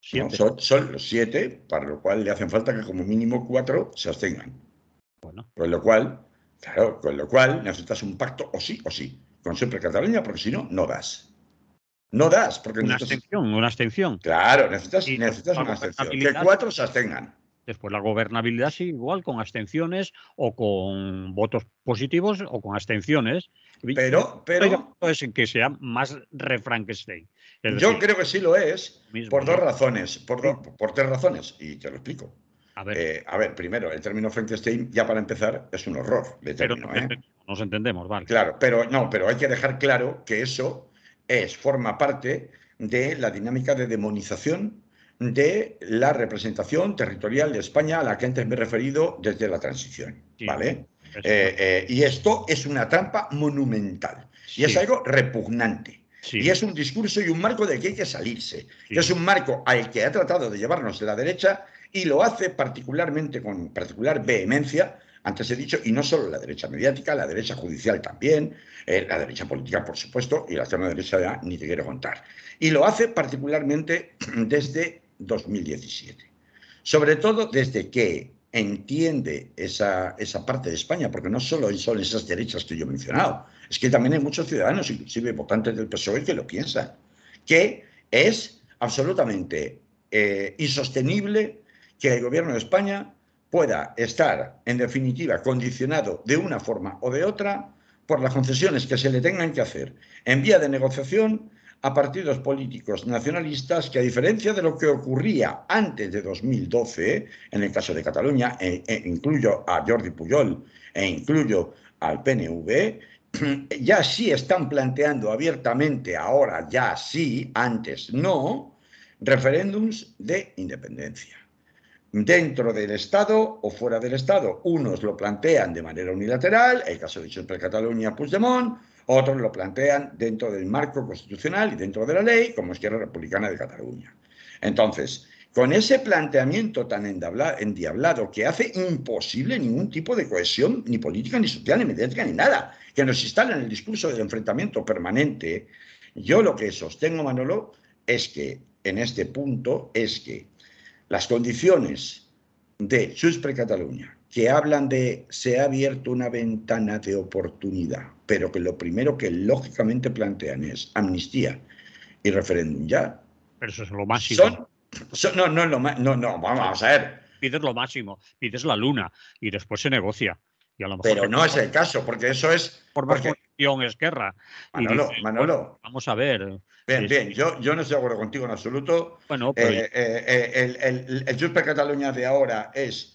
son, los siete, para lo cual le hacen falta que como mínimo cuatro se abstengan. Bueno. Con lo cual, claro, con lo cual necesitas un pacto o sí o sí, con per Cataluña, porque si no, no das. No das, porque una abstención, una abstención. Claro, necesitas, necesitas una abstención. Que cuatro se abstengan. Después la gobernabilidad sí, igual, con abstenciones o con votos positivos o con abstenciones. Pero, pero... Es que sea más refrankenstein. Yo creo que sí lo es por dos razones, por, por tres razones, y te lo explico. A ver. Eh, a ver, primero, el término Frankenstein, ya para empezar, es un horror de término. Pero, ¿eh? Nos entendemos, vale. Claro, pero no, pero hay que dejar claro que eso es, forma parte de la dinámica de demonización de la representación territorial de España a la que antes me he referido desde la transición. ¿Vale? Eh, eh, y esto es una trampa monumental y es algo repugnante. Y es un discurso y un marco del que hay que salirse. es un marco al que ha tratado de llevarnos de la derecha y lo hace particularmente con particular vehemencia, antes he dicho, y no solo la derecha mediática, la derecha judicial también, eh, la derecha política, por supuesto, y la extrema derecha ya ni te quiero contar. Y lo hace particularmente desde 2017. Sobre todo desde que entiende esa, parte de España, porque no solo son esas derechas que yo he mencionado, es que también hay muchos ciudadanos, inclusive votantes del PSOE, que lo piensan, que es absolutamente eh, insostenible que el gobierno de España pueda estar, en definitiva, condicionado de una forma o de otra por las concesiones que se le tengan que hacer en vía de negociación a partidos políticos nacionalistas que, a diferencia de lo que ocurría antes de 2012, en el caso de Cataluña, e, e, incluyo a Jordi Pujol e incluyo al PNV, ya sí están planteando abiertamente, ahora ya sí, antes no, referéndums de independencia. Dentro del Estado o fuera del Estado, unos lo plantean de manera unilateral, el caso de Junts Cataluña Puigdemont, otros lo plantean dentro del marco constitucional y dentro de la ley, como Izquierda Republicana de Cataluña. Entonces, con ese planteamiento tan endiablado que hace imposible ningún tipo de cohesión, ni política, ni social, ni mediática, ni nada, que nos instala en el discurso del enfrentamiento permanente, yo lo que sostengo, Manolo, es que en este punto es que las condiciones de Sus Cataluña que hablan de se ha abierto una ventana de oportunidad, pero que lo primero que lógicamente plantean es amnistía y referéndum ya. Pero eso es lo máximo. no, no, no, vamos a ver. Pides lo máximo, pides la luna y después se negocia. pero no es el caso, porque eso es... Por más porque... es guerra. Manolo, Manolo. vamos a ver. Bien, bien, yo, yo no estoy de acuerdo contigo en absoluto. Bueno, eh, eh, eh, el, el, el, Cataluña de ahora es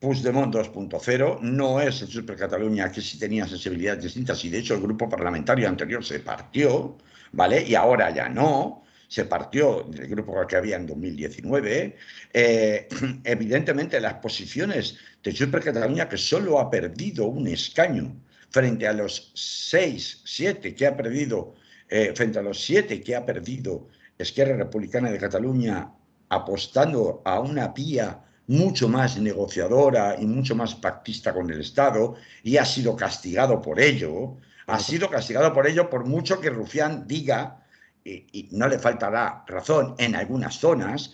Puigdemont 2.0 no es el Super Cataluña que sí tenía sensibilidades distintas y de hecho el grupo parlamentario anterior se partió, ¿vale? Y ahora ya no, se partió del grupo que había en 2019. Eh, evidentemente las posiciones de Super Cataluña que solo ha perdido un escaño frente a los seis, siete que ha perdido, eh, frente a los siete que ha perdido Esquerra Republicana de Cataluña apostando a una vía mucho más negociadora y mucho más pactista con el Estado y ha sido castigado por ello. Ha sido castigado por ello por mucho que Rufián diga, y, no le faltará razón en algunas zonas,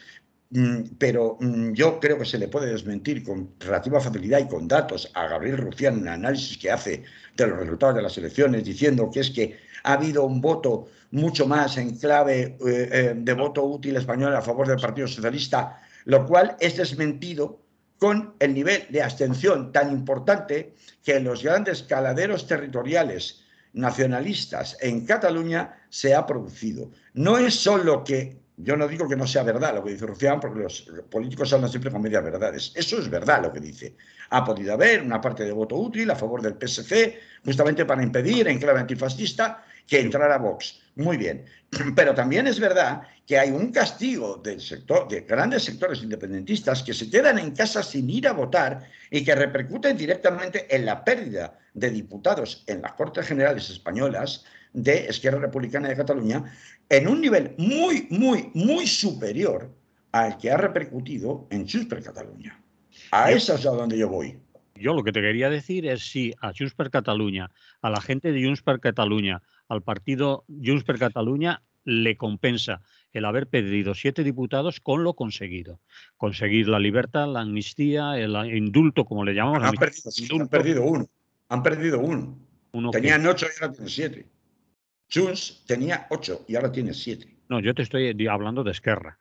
mm, pero mm, yo creo que se le puede desmentir con relativa facilidad y con datos a Gabriel Rufián en el análisis que hace de los resultados de las elecciones, diciendo que es que ha habido un voto mucho más en clave eh, eh, de voto útil español a favor del Partido Socialista lo cual es desmentido con el nivel de abstención tan importante que en los grandes caladeros territoriales nacionalistas en Cataluña se ha producido. No es solo que, yo no digo que no sea verdad lo que dice Rufián, porque los políticos hablan siempre con medias verdades. Eso es verdad lo que dice. Ha podido haber una parte de voto útil a favor del PSC, justamente para impedir en clave antifascista, que entrara Vox. Muy bien. Pero también es verdad que hay un castigo del sector, de grandes sectores independentistas que se quedan en casa sin ir a votar y que repercuten directamente en la pérdida de diputados en las Cortes Generales Españolas de Esquerra Republicana de Cataluña en un nivel muy, muy, muy superior al que ha repercutido en Junts per Cataluña. A eso es a donde yo voy. Yo lo que te quería decir es si a Junts per a la gente de Junts per Cataluña, al partido Junts per Cataluña le compensa el haber perdido siete diputados con lo conseguido. Conseguir la libertad, la amnistía, el indulto, como le llamamos. Han, perdido, uno. Han perdido uno. Tenían ocho y ahora tienen siete. Junts tenía ocho y ahora tiene siete. No, yo te estoy hablando de Esquerra.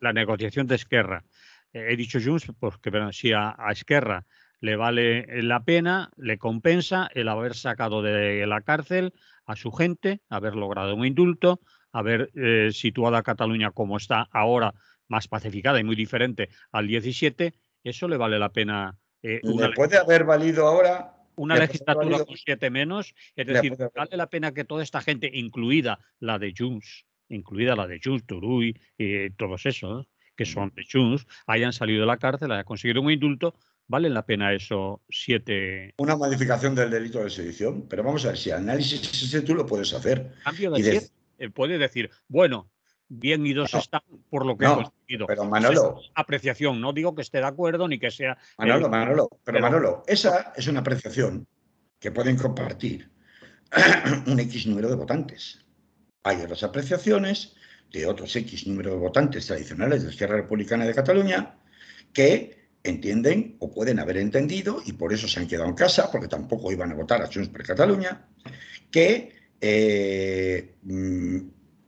la negociación de Esquerra. he dicho Junts porque pero, si a, a Esquerra le vale eh, la pena, le compensa el haber sacado de la cárcel a su gente, haber logrado un indulto, haber eh, situado a Cataluña como está ahora, más pacificada y muy diferente al 17, eso le vale la pena. Eh, puede haber valido ahora. Una legislatura con siete menos, es decir, vale la pena que toda esta gente, incluida la de Junts, incluida la de Junts, Turuy, y todos esos, que son de Junts, hayan salido de la cárcel, hayan conseguido un indulto ¿Vale la pena eso? Siete. Una modificación del delito de sedición. Pero vamos a ver, si análisis ese tú lo puedes hacer. Cambio de, eh, Puede decir, bueno, bien y dos están por lo que hemos decidido. Pero Manolo. apreciación. No digo que esté de acuerdo ni que sea. Eh, Manolo, Manolo. Pero, Manolo, esa es una apreciación que pueden compartir un X número de votantes. Hay otras apreciaciones de otros X número de votantes tradicionales de la Sierra Republicana de Cataluña que entienden o pueden haber entendido, y por eso se han quedado en casa, porque tampoco iban a votar a Junts per Cataluña, que eh, mm,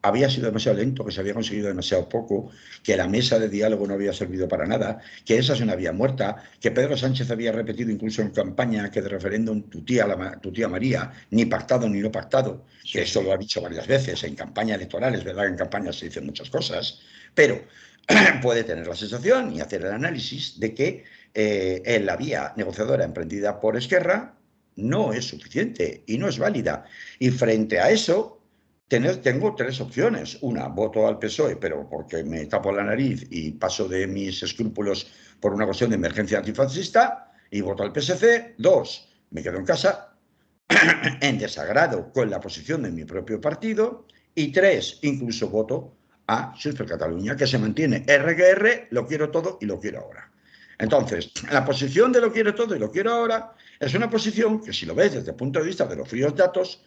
había sido demasiado lento, que se había conseguido demasiado poco, que la mesa de diálogo no había servido para nada, que esa es una vía muerta, que Pedro Sánchez había repetido incluso en campaña que de referéndum tu tía, tu tía María, ni pactado ni no pactado, que eso lo ha dicho varias veces en campaña electoral, es verdad en campaña se dicen muchas cosas, pero puede tener la sensación y hacer el análisis de que eh, la vía negociadora emprendida por Esquerra no es suficiente y no es válida. Y frente a eso, tengo tres opciones. Una, voto al PSOE, pero porque me tapo la nariz y paso de mis escrúpulos por una cuestión de emergencia antifascista, y voto al PSC. Dos, me quedo en casa, en desagrado con la posición de mi propio partido. Y tres, incluso voto a Surfer Cataluña, que se mantiene RGR, lo quiero todo y lo quiero ahora. Entonces, la posición de lo quiero todo y lo quiero ahora es una posición que si lo ves desde el punto de vista de los fríos datos,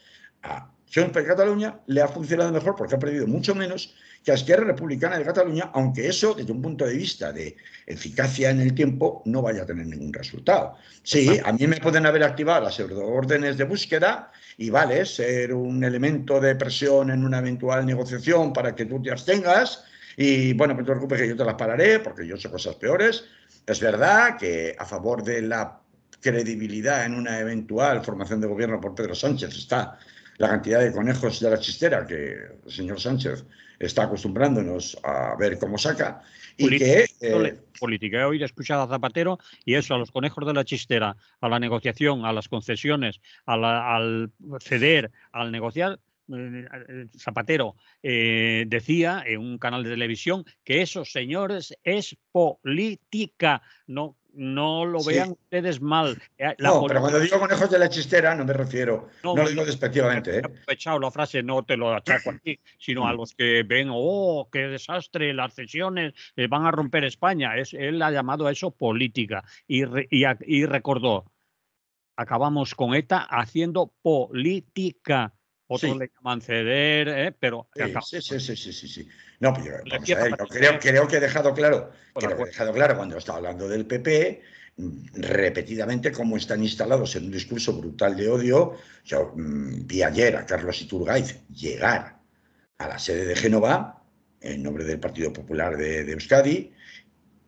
a Junts per Catalunya le ha funcionado mejor porque ha perdido mucho menos que a Esquerra Republicana de Cataluña, aunque eso, desde un punto de vista de eficacia en el tiempo, no vaya a tener ningún resultado. Sí, a mí me pueden haber activado las órdenes de búsqueda y vale, ser un elemento de presión en una eventual negociación para que tú te abstengas y bueno, pues no te preocupes que yo te las pararé porque yo sé cosas peores. Es verdad que a favor de la credibilidad en una eventual formación de gobierno por Pedro Sánchez está la cantidad de conejos de la chistera que el señor Sánchez está acostumbrándonos a ver cómo saca. Y Política, que, eh, política. He oído escuchar a Zapatero y eso, a los conejos de la chistera, a la negociación, a las concesiones, al ceder, al negociar, eh, eh, Zapatero decía en un canal de televisión que eso, señores es política, no no lo vean ustedes mal. Eh, no, pero cuando digo conejos de la chistera no me refiero, no, lo digo despectivamente. ¿eh? he echado la frase, no te lo achaco a ti, sino a mm. los que ven, oh, qué desastre, las cesiones eh, van a romper España. Es, él ha llamado a eso política y, y recordó, acabamos con ETA haciendo política otros le llaman ceder, ¿eh? pero... Sí, sí, sí, sí, No, pero yo creo, creo, que he dejado claro, que he dejado claro cuando estaba hablando del PP, mm, repetidamente cómo están instalados en un discurso brutal de odio. Yo mm, vi ayer a Carlos Iturgaiz llegar a la sede de Génova, en nombre del Partido Popular de, de Euskadi,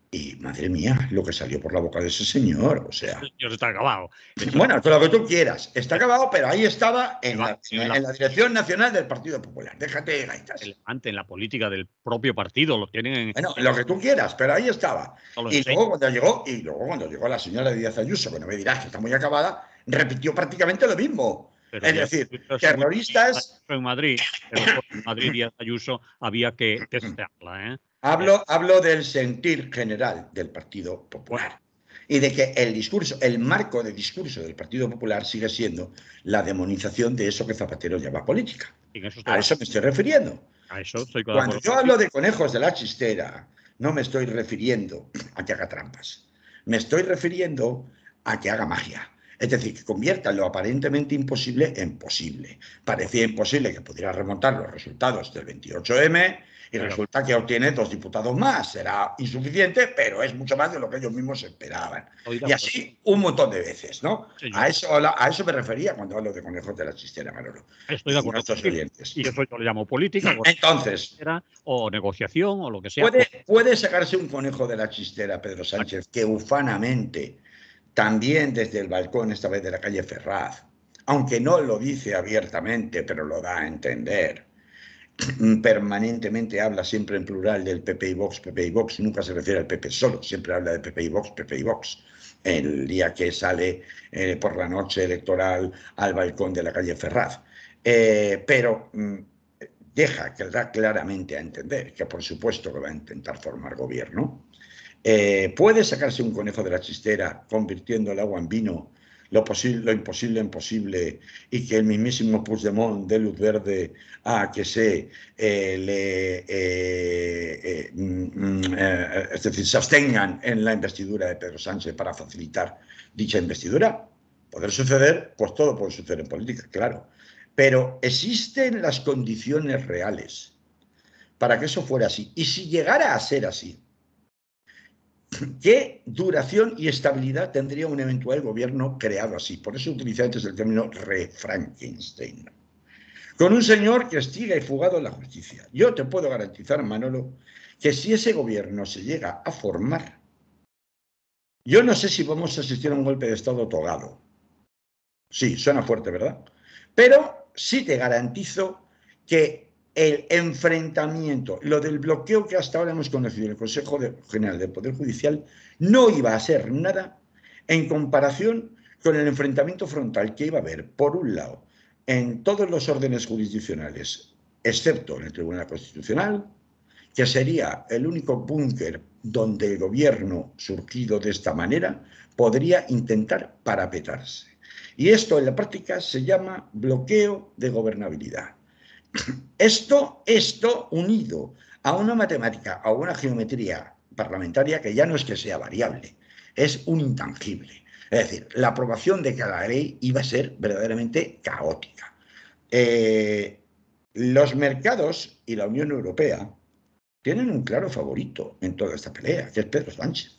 y madre mía, lo que salió por la boca de ese señor, o sea. El señor está acabado. Bueno, todo lo que tú quieras. Está acabado, pero ahí estaba en, la, en dirección nacional del Partido Popular. Déjate de gaitas. Antes en la política del propio partido, lo tienen. Bueno, lo que tú quieras, pero ahí estaba. Y luego cuando llegó, y luego cuando llegó la señora Díaz Ayuso, que no me dirás que está muy acabada, repitió prácticamente lo mismo es decir, terroristas. En Madrid, en Madrid y Ayuso había que testearla. ¿eh? Hablo, hablo del sentir general del Partido Popular y de que el discurso, el marco de discurso del Partido Popular sigue siendo la demonización de eso que Zapatero llama política. a eso me estoy refiriendo. A eso Cuando yo hablo de conejos de la chistera, no me estoy refiriendo a que haga trampas. Me estoy refiriendo a que haga magia es decir, que convierta lo aparentemente imposible en posible. Parecía imposible que pudiera remontar los resultados del 28M y resulta que obtiene dos diputados más. Será insuficiente, pero es mucho más de lo que ellos mismos esperaban. Y pues así un montón de veces, ¿no? a, eso, me refería cuando hablo de conejos de la chistera, Manolo. Estoy de acuerdo. Y, y eso yo le llamo política. Entonces. O negociación o lo que sea. Pues puede sacarse un conejo de la chistera, Pedro Sánchez, que ufanamente también desde el balcón, esta vez de la calle Ferraz, aunque no lo dice abiertamente, pero lo da a entender. Permanentemente habla siempre en plural del PP y Vox, PP y Vox, nunca se refiere al PP solo, siempre habla de PP y Vox, PP y Vox. El día que sale eh, por la noche electoral al balcón de la calle Ferraz. Eh, pero mm, deja que da claramente a entender que por supuesto que va a intentar formar gobierno eh, ¿Puede sacarse un conejo de la chistera convirtiendo el agua en vino, lo, imposible en posible, y que el mismísimo Puigdemont de luz verde a que se eh, eh, mm, mm, es decir, se abstengan en la investidura de Pedro Sánchez para facilitar dicha investidura? Poder suceder, pues todo puede suceder en política, claro. Pero existen las condiciones reales para que eso fuera así. Y si llegara a ser así, ¿Qué duración y estabilidad tendría un eventual gobierno creado así? Por eso utilicé antes el término re-Frankenstein. Con un señor que estiga y fugado en la justicia. Yo te puedo garantizar, Manolo, que si ese gobierno se llega a formar, yo no sé si vamos a asistir a un golpe de Estado togado. Sí, suena fuerte, ¿verdad? Pero sí te garantizo que el enfrentamiento, lo del bloqueo que hasta ahora hemos conocido en el Consejo General del Poder Judicial, no iba a ser nada en comparación con el enfrentamiento frontal que iba a haber, por un lado, en todos los órdenes jurisdiccionales, excepto en el Tribunal Constitucional, que sería el único búnker donde el gobierno surgido de esta manera podría intentar parapetarse. Y esto en la práctica se llama bloqueo de gobernabilidad. Esto, esto unido a una matemática, a una geometría parlamentaria que ya no es que sea variable, es un intangible. Es decir, la aprobación de cada ley iba a ser verdaderamente caótica. Eh, los mercados y la Unión Europea tienen un claro favorito en toda esta pelea, que es Pedro Sánchez.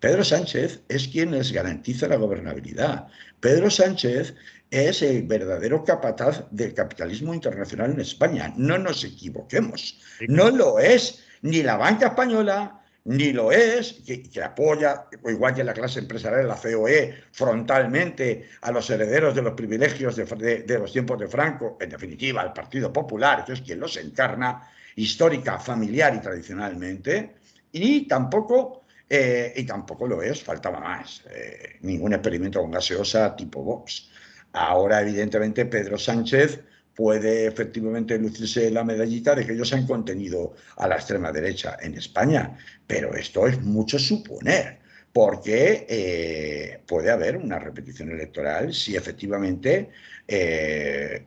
Pedro Sánchez es quien les garantiza la gobernabilidad. Pedro Sánchez es el verdadero capataz del capitalismo internacional en España. No nos equivoquemos. No lo es ni la banca española, ni lo es, que, apoya apoya, igual que la clase empresarial, la COE, frontalmente a los herederos de los privilegios de, los tiempos de Franco, en definitiva al Partido Popular, que es quien los encarna histórica, familiar y tradicionalmente, y tampoco eh, y tampoco lo es, faltaba más. Eh, ningún experimento con gaseosa tipo Vox. Ahora, evidentemente, Pedro Sánchez puede efectivamente lucirse la medallita de que ellos han contenido a la extrema derecha en España, pero esto es mucho suponer, porque eh, puede haber una repetición electoral si efectivamente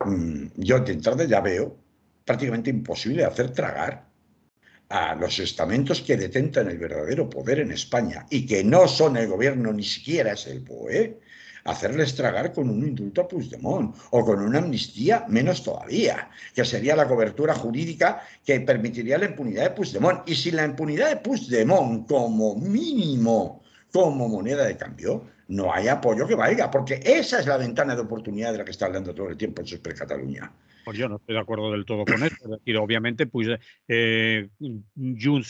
mm, yo de entrada ya veo prácticamente imposible hacer tragar a los estamentos que detentan el verdadero poder en España y que no son el gobierno ni siquiera es el POE, hacerles tragar con un indulto a Puigdemont o con una amnistía menos todavía, que sería la cobertura jurídica que permitiría la impunidad de Puigdemont. Y sin la impunidad de Puigdemont como mínimo, como moneda de cambio, no hay apoyo que valga, porque esa es la ventana de oportunidad de la que está hablando todo el tiempo el Super Cataluña. Pues yo no estoy de acuerdo del todo con esto, Es decir, obviamente, pues eh,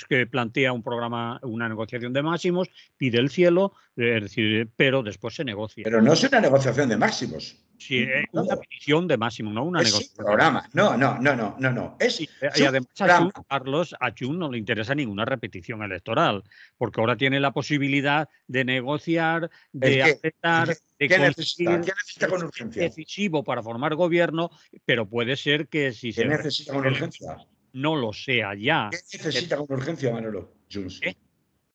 que plantea un programa, una negociación de máximos, pide el cielo, eh, es decir, pero después se negocia. Pero no es una negociación de máximos es una petición de máximo, no una es negociación. Programa. No, no, no, no, no, eh, y, además a Chun, Carlos, a Chun no le interesa ninguna repetición electoral, porque ahora tiene la posibilidad de negociar, de aceptar, de que, necesita? necesita con urgencia? decisivo para formar gobierno, pero puede ser que si se necesita con urgencia? no lo sea ya. ¿Qué necesita con urgencia, Manolo Jun?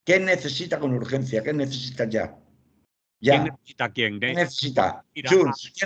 ¿Qué necesita con urgencia? ¿Qué necesita ya? ¿Quién necesita eh? quién? necesita? ¿quién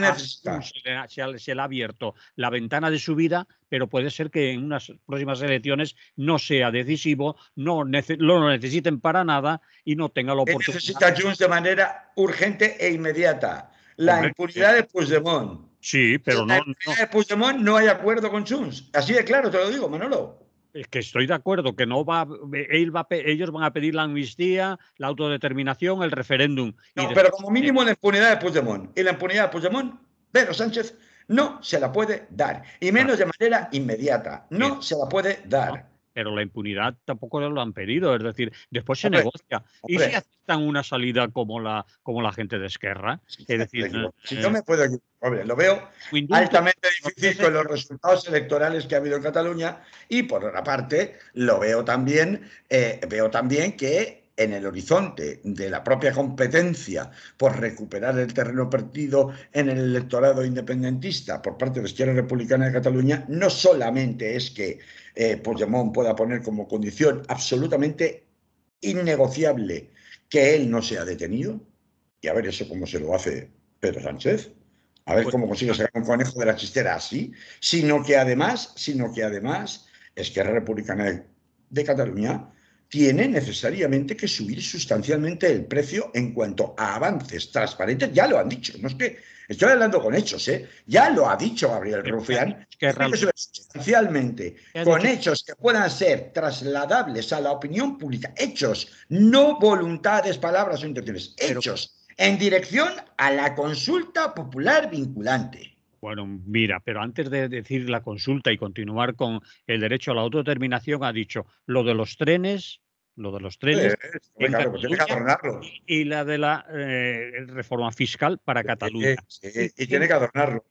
necesita? Se le, ha, abierto la ventana de su vida, pero puede ser que en unas próximas elecciones no sea decisivo, no lo necesiten para nada y no tenga la oportunidad. Necesita Jules de manera urgente e inmediata. La impunidad de Puigdemont. Sí, pero no. no. Puigdemont no hay acuerdo con Junts Así de claro te lo digo, Manolo. Es que estoy de acuerdo, que no va, ellos van a pedir la amnistía, la autodeterminación, el referéndum. No, pero como mínimo la impunidad de Puigdemont. Y la impunidad de Puigdemont, Pedro Sánchez, no se la puede dar. Y menos ah. de manera inmediata. No se la puede dar. Ah pero la impunidad tampoco lo han pedido. Es decir, después se negocia. ¿Y si aceptan una salida como la, como la gente de Esquerra? es decir, si eh, eh, yo me puedo. Hombre, lo veo altamente difícil con los resultados electorales que ha habido en Cataluña y por otra parte lo veo también, eh, veo también que en el horizonte de la propia competencia por recuperar el terreno perdido en el electorado independentista por parte de la Izquierda Republicana de Cataluña, no solamente es que eh, pueda poner como condición absolutamente innegociable que él no sea detenido, y a ver eso cómo se lo hace Pedro Sánchez, a ver pues cómo consigue sacar un conejo de la chistera así, sino que además, sino que además, Esquerra Republicana de Cataluña tiene necesariamente que subir sustancialmente el precio en cuanto a avances transparentes. Ya lo han dicho, no es que estoy hablando con hechos, ¿eh? ya lo ha dicho Gabriel Rufián, que subir sustancialmente con hechos que puedan ser trasladables a la opinión pública, hechos, no voluntades, palabras o intenciones, hechos en dirección a la consulta popular vinculante. Bueno, mira, pero antes de decir la consulta y continuar con el derecho a la autodeterminación, ha dicho lo de los trenes, lo de los trenes. Pues y la de la eh, reforma fiscal para Cataluña. y tiene que adornarlo.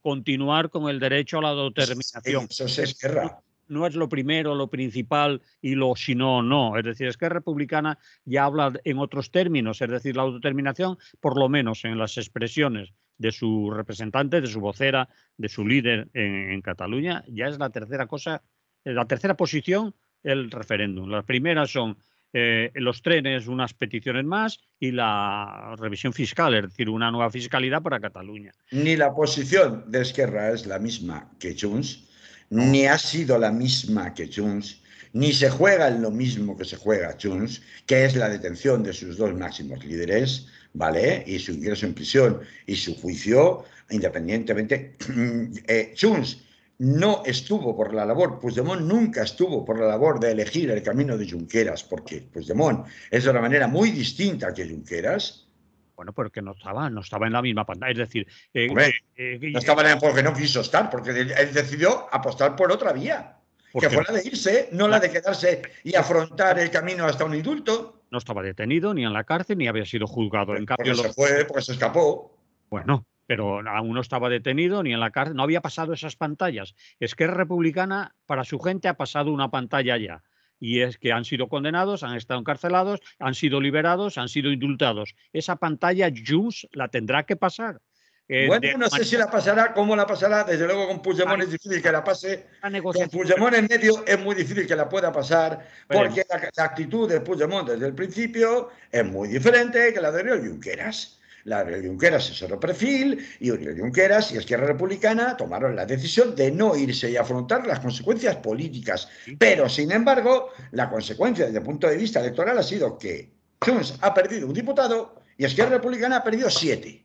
Continuar con el derecho a la autodeterminación. eso es esquerra. No es lo primero, lo principal y lo si no, no. Es decir, es que republicana ya habla en otros términos, es decir, la autodeterminación, por lo menos en las expresiones de su representante, de su vocera, de su líder en, en Cataluña, ya es la tercera cosa, la tercera posición el referéndum. Las primeras son eh, los trenes, unas peticiones más y la revisión fiscal, es decir, una nueva fiscalidad para Cataluña. Ni la posición de Esquerra es la misma que Junts, ni ha sido la misma que Junts, ni se juega en lo mismo que se juega Junts, que es la detención de sus dos máximos líderes, ¿vale? Y su ingreso en prisión y su juicio, independientemente. eh, Junts no estuvo por la labor, Puigdemont nunca estuvo por la labor de elegir el camino de Junqueras, porque Puigdemont es de una manera muy distinta que Junqueras. Bueno, porque no estaba, no estaba en la misma pantalla. Es decir, eh, eh, eh, no estaba en, porque no quiso estar, porque él decidió apostar por otra vía, que fue la de irse, no la de quedarse y afrontar el camino hasta un indulto. No estaba detenido, ni en la cárcel, ni había sido juzgado. En cambio, porque se fue, porque se escapó. Bueno, pero aún no estaba detenido ni en la cárcel, no había pasado esas pantallas. Es es Republicana, para su gente, ha pasado una pantalla ya. Y es que han sido condenados, han estado encarcelados, han sido liberados, han sido indultados. Esa pantalla Jus, la tendrá que pasar. Eh, bueno, no sé si la pasará, cómo la pasará. Desde luego con Puigdemont es difícil que la pase. Con Puigdemont en medio es muy difícil que la pueda pasar porque la, actitud de Puigdemont desde el principio es muy diferente que la de Oriol Junqueras. La de Junqueras es otro perfil y de Junqueras y izquierda Republicana tomaron la decisión de no irse y afrontar las consecuencias políticas. Pero, sin embargo, la consecuencia desde el punto de vista electoral ha sido que Junts ha perdido un diputado y Esquerra Republicana ha perdido siete.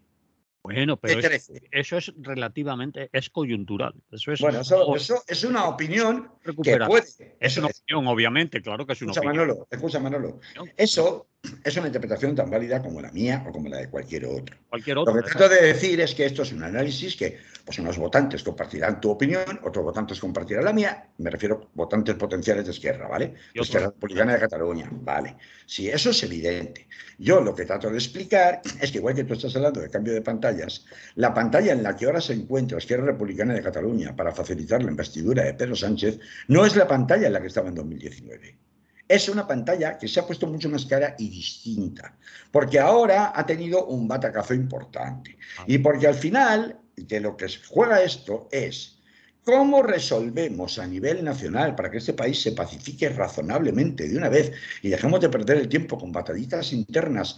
Bueno, pero eso es relativamente, es coyuntural. Eso es, bueno, eso, es una opinión que puede, Es una opinión, obviamente, claro que es una opinión. escucha Manolo, eso es una interpretación tan válida como la mía o como la de cualquier otro. Lo que trato de decir es que esto es un análisis que pues, unos votantes compartirán tu opinión, otros votantes compartirán la mía, me refiero a votantes potenciales de izquierda, ¿vale? izquierda Republicana de Cataluña, ¿vale? Si eso es evidente. Yo lo que trato de explicar es que igual que tú estás hablando de cambio de pantallas, la pantalla en la que ahora se encuentra Izquierda Republicana de Cataluña para facilitar la investidura de Pedro Sánchez no es la pantalla en la que estaba en 2019. Es una pantalla que se ha puesto mucho más cara y distinta, porque ahora ha tenido un batacazo importante. Ah. Y porque al final de lo que juega esto es cómo resolvemos a nivel nacional para que este país se pacifique razonablemente de una vez y dejemos de perder el tiempo con batallitas internas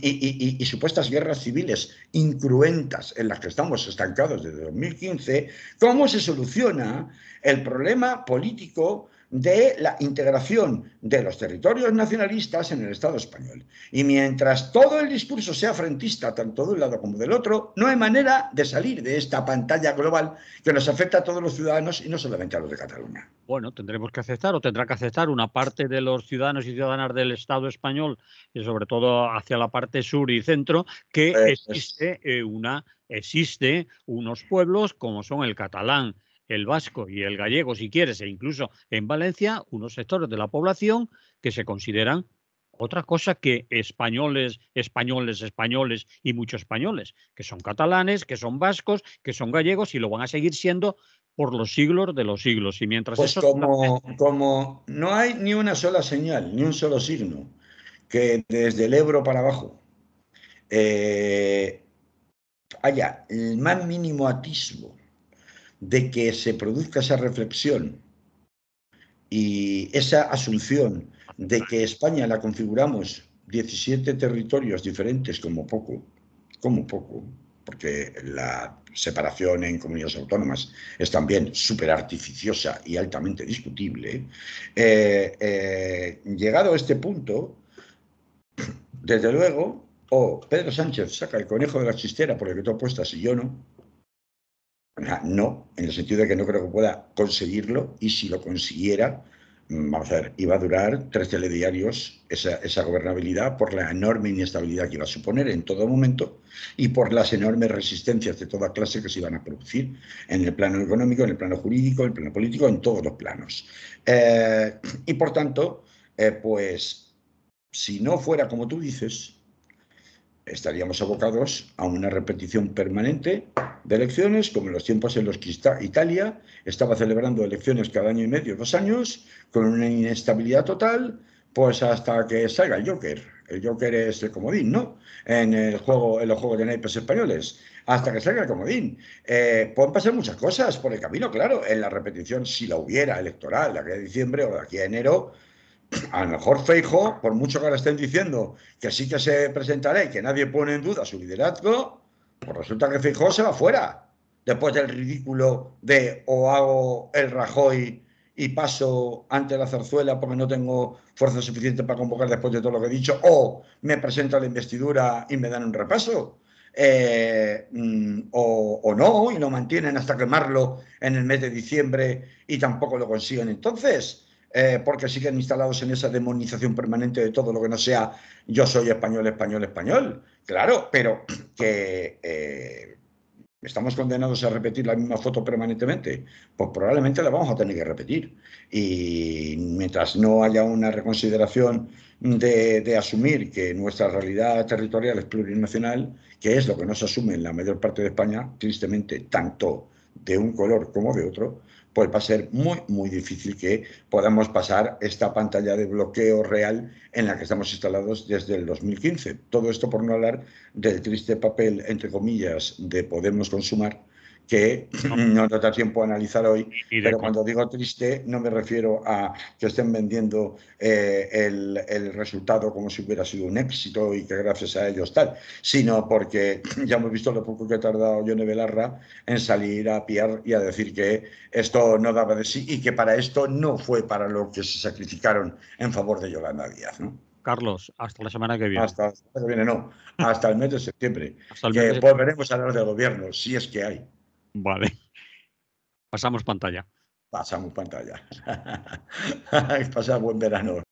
y, y supuestas guerras civiles incruentas en las que estamos estancados desde 2015, cómo se soluciona el problema político de la integración de los territorios nacionalistas en el Estado español. Y mientras todo el discurso sea frentista, tanto de un lado como del otro, no hay manera de salir de esta pantalla global que nos afecta a todos los ciudadanos y no solamente a los de Cataluña. Bueno, tendremos que aceptar o tendrá que aceptar una parte de los ciudadanos y ciudadanas del Estado español, y sobre todo hacia la parte sur y centro, que eh, existe eh, una existe unos pueblos como son el catalán, el vasco y el gallego, si quieres, e incluso en Valencia, unos sectores de la población que se consideran otra cosa que españoles, españoles, españoles y muchos españoles, que son catalanes, que son vascos, que son gallegos y lo van a seguir siendo por los siglos de los siglos. Y mientras pues como, como no hay ni una sola señal, ni un solo signo, que desde el Ebro para abajo eh, haya el más mínimo atisbo de que se produzca esa reflexión y esa asunción de que España la configuramos 17 territorios diferentes como poco, como poco, porque la separación en comunidades autónomas es también súper artificiosa y altamente discutible, eh, eh, llegado a este punto, desde luego, o Pedro Sánchez saca el conejo de la chistera por el que tú apuestas y yo no, no, en el sentido de que no creo que pueda conseguirlo y si lo consiguiera, mm, vamos a ver, iba a durar tres telediarios esa, gobernabilidad por la enorme inestabilidad que iba a suponer en todo momento y por las enormes resistencias de toda clase que se iban a producir en el plano económico, en el plano jurídico, en el plano político, en todos los planos. Eh, y por tanto, eh, pues si no fuera como tú dices, estaríamos abocados a una repetición permanente de elecciones, como en los tiempos en los que Italia estaba celebrando elecciones cada año y medio, dos años, con una inestabilidad total, pues hasta que salga el Joker. El Joker es el comodín, ¿no? En, el juego, en los juegos de naipes españoles. Hasta que salga el comodín. Eh, pueden pasar muchas cosas por el camino, claro. En la repetición, si la hubiera electoral, de aquí a diciembre o de aquí a enero, a lo mejor Feijo, por mucho que le estén diciendo que sí que se presentará y que nadie pone en duda su liderazgo, pues resulta que Feijo se va fuera. Después del ridículo de o hago el Rajoy y paso ante la zarzuela porque no tengo fuerza suficiente para convocar después de todo lo que he dicho, o me presento a la investidura y me dan un repaso. Eh, mm, o, o, no, y lo mantienen hasta quemarlo en el mes de diciembre y tampoco lo consiguen entonces. Eh, porque siguen instalados en esa demonización permanente de todo lo que no sea yo soy español, español, español. Claro, pero que eh, estamos condenados a repetir la misma foto permanentemente, pues probablemente la vamos a tener que repetir. Y mientras no haya una reconsideración de, asumir que nuestra realidad territorial es plurinacional, que es lo que nos asume en la mayor parte de España, tristemente, tanto de un color como de otro, pues va a ser muy, muy difícil que podamos pasar esta pantalla de bloqueo real en la que estamos instalados desde el 2015. Todo esto por no hablar del triste papel, entre comillas, de Podemos Consumar, que no nos da tiempo a analizar hoy, pero cuando digo triste no me refiero a que estén vendiendo eh, el, resultado como si hubiera sido un éxito y que gracias a ellos tal, sino porque ya hemos visto lo poco que ha tardado Yone Belarra en salir a piar y a decir que esto no daba de sí y que para esto no fue para lo que se sacrificaron en favor de Yolanda Díaz. Carlos, hasta la semana que viene. Hasta la semana que viene, no. Hasta el mes de septiembre. volveremos a hablar de gobierno, si es que hay. Vale. Pasamos pantalla. Pasamos pantalla. Pasa buen verano.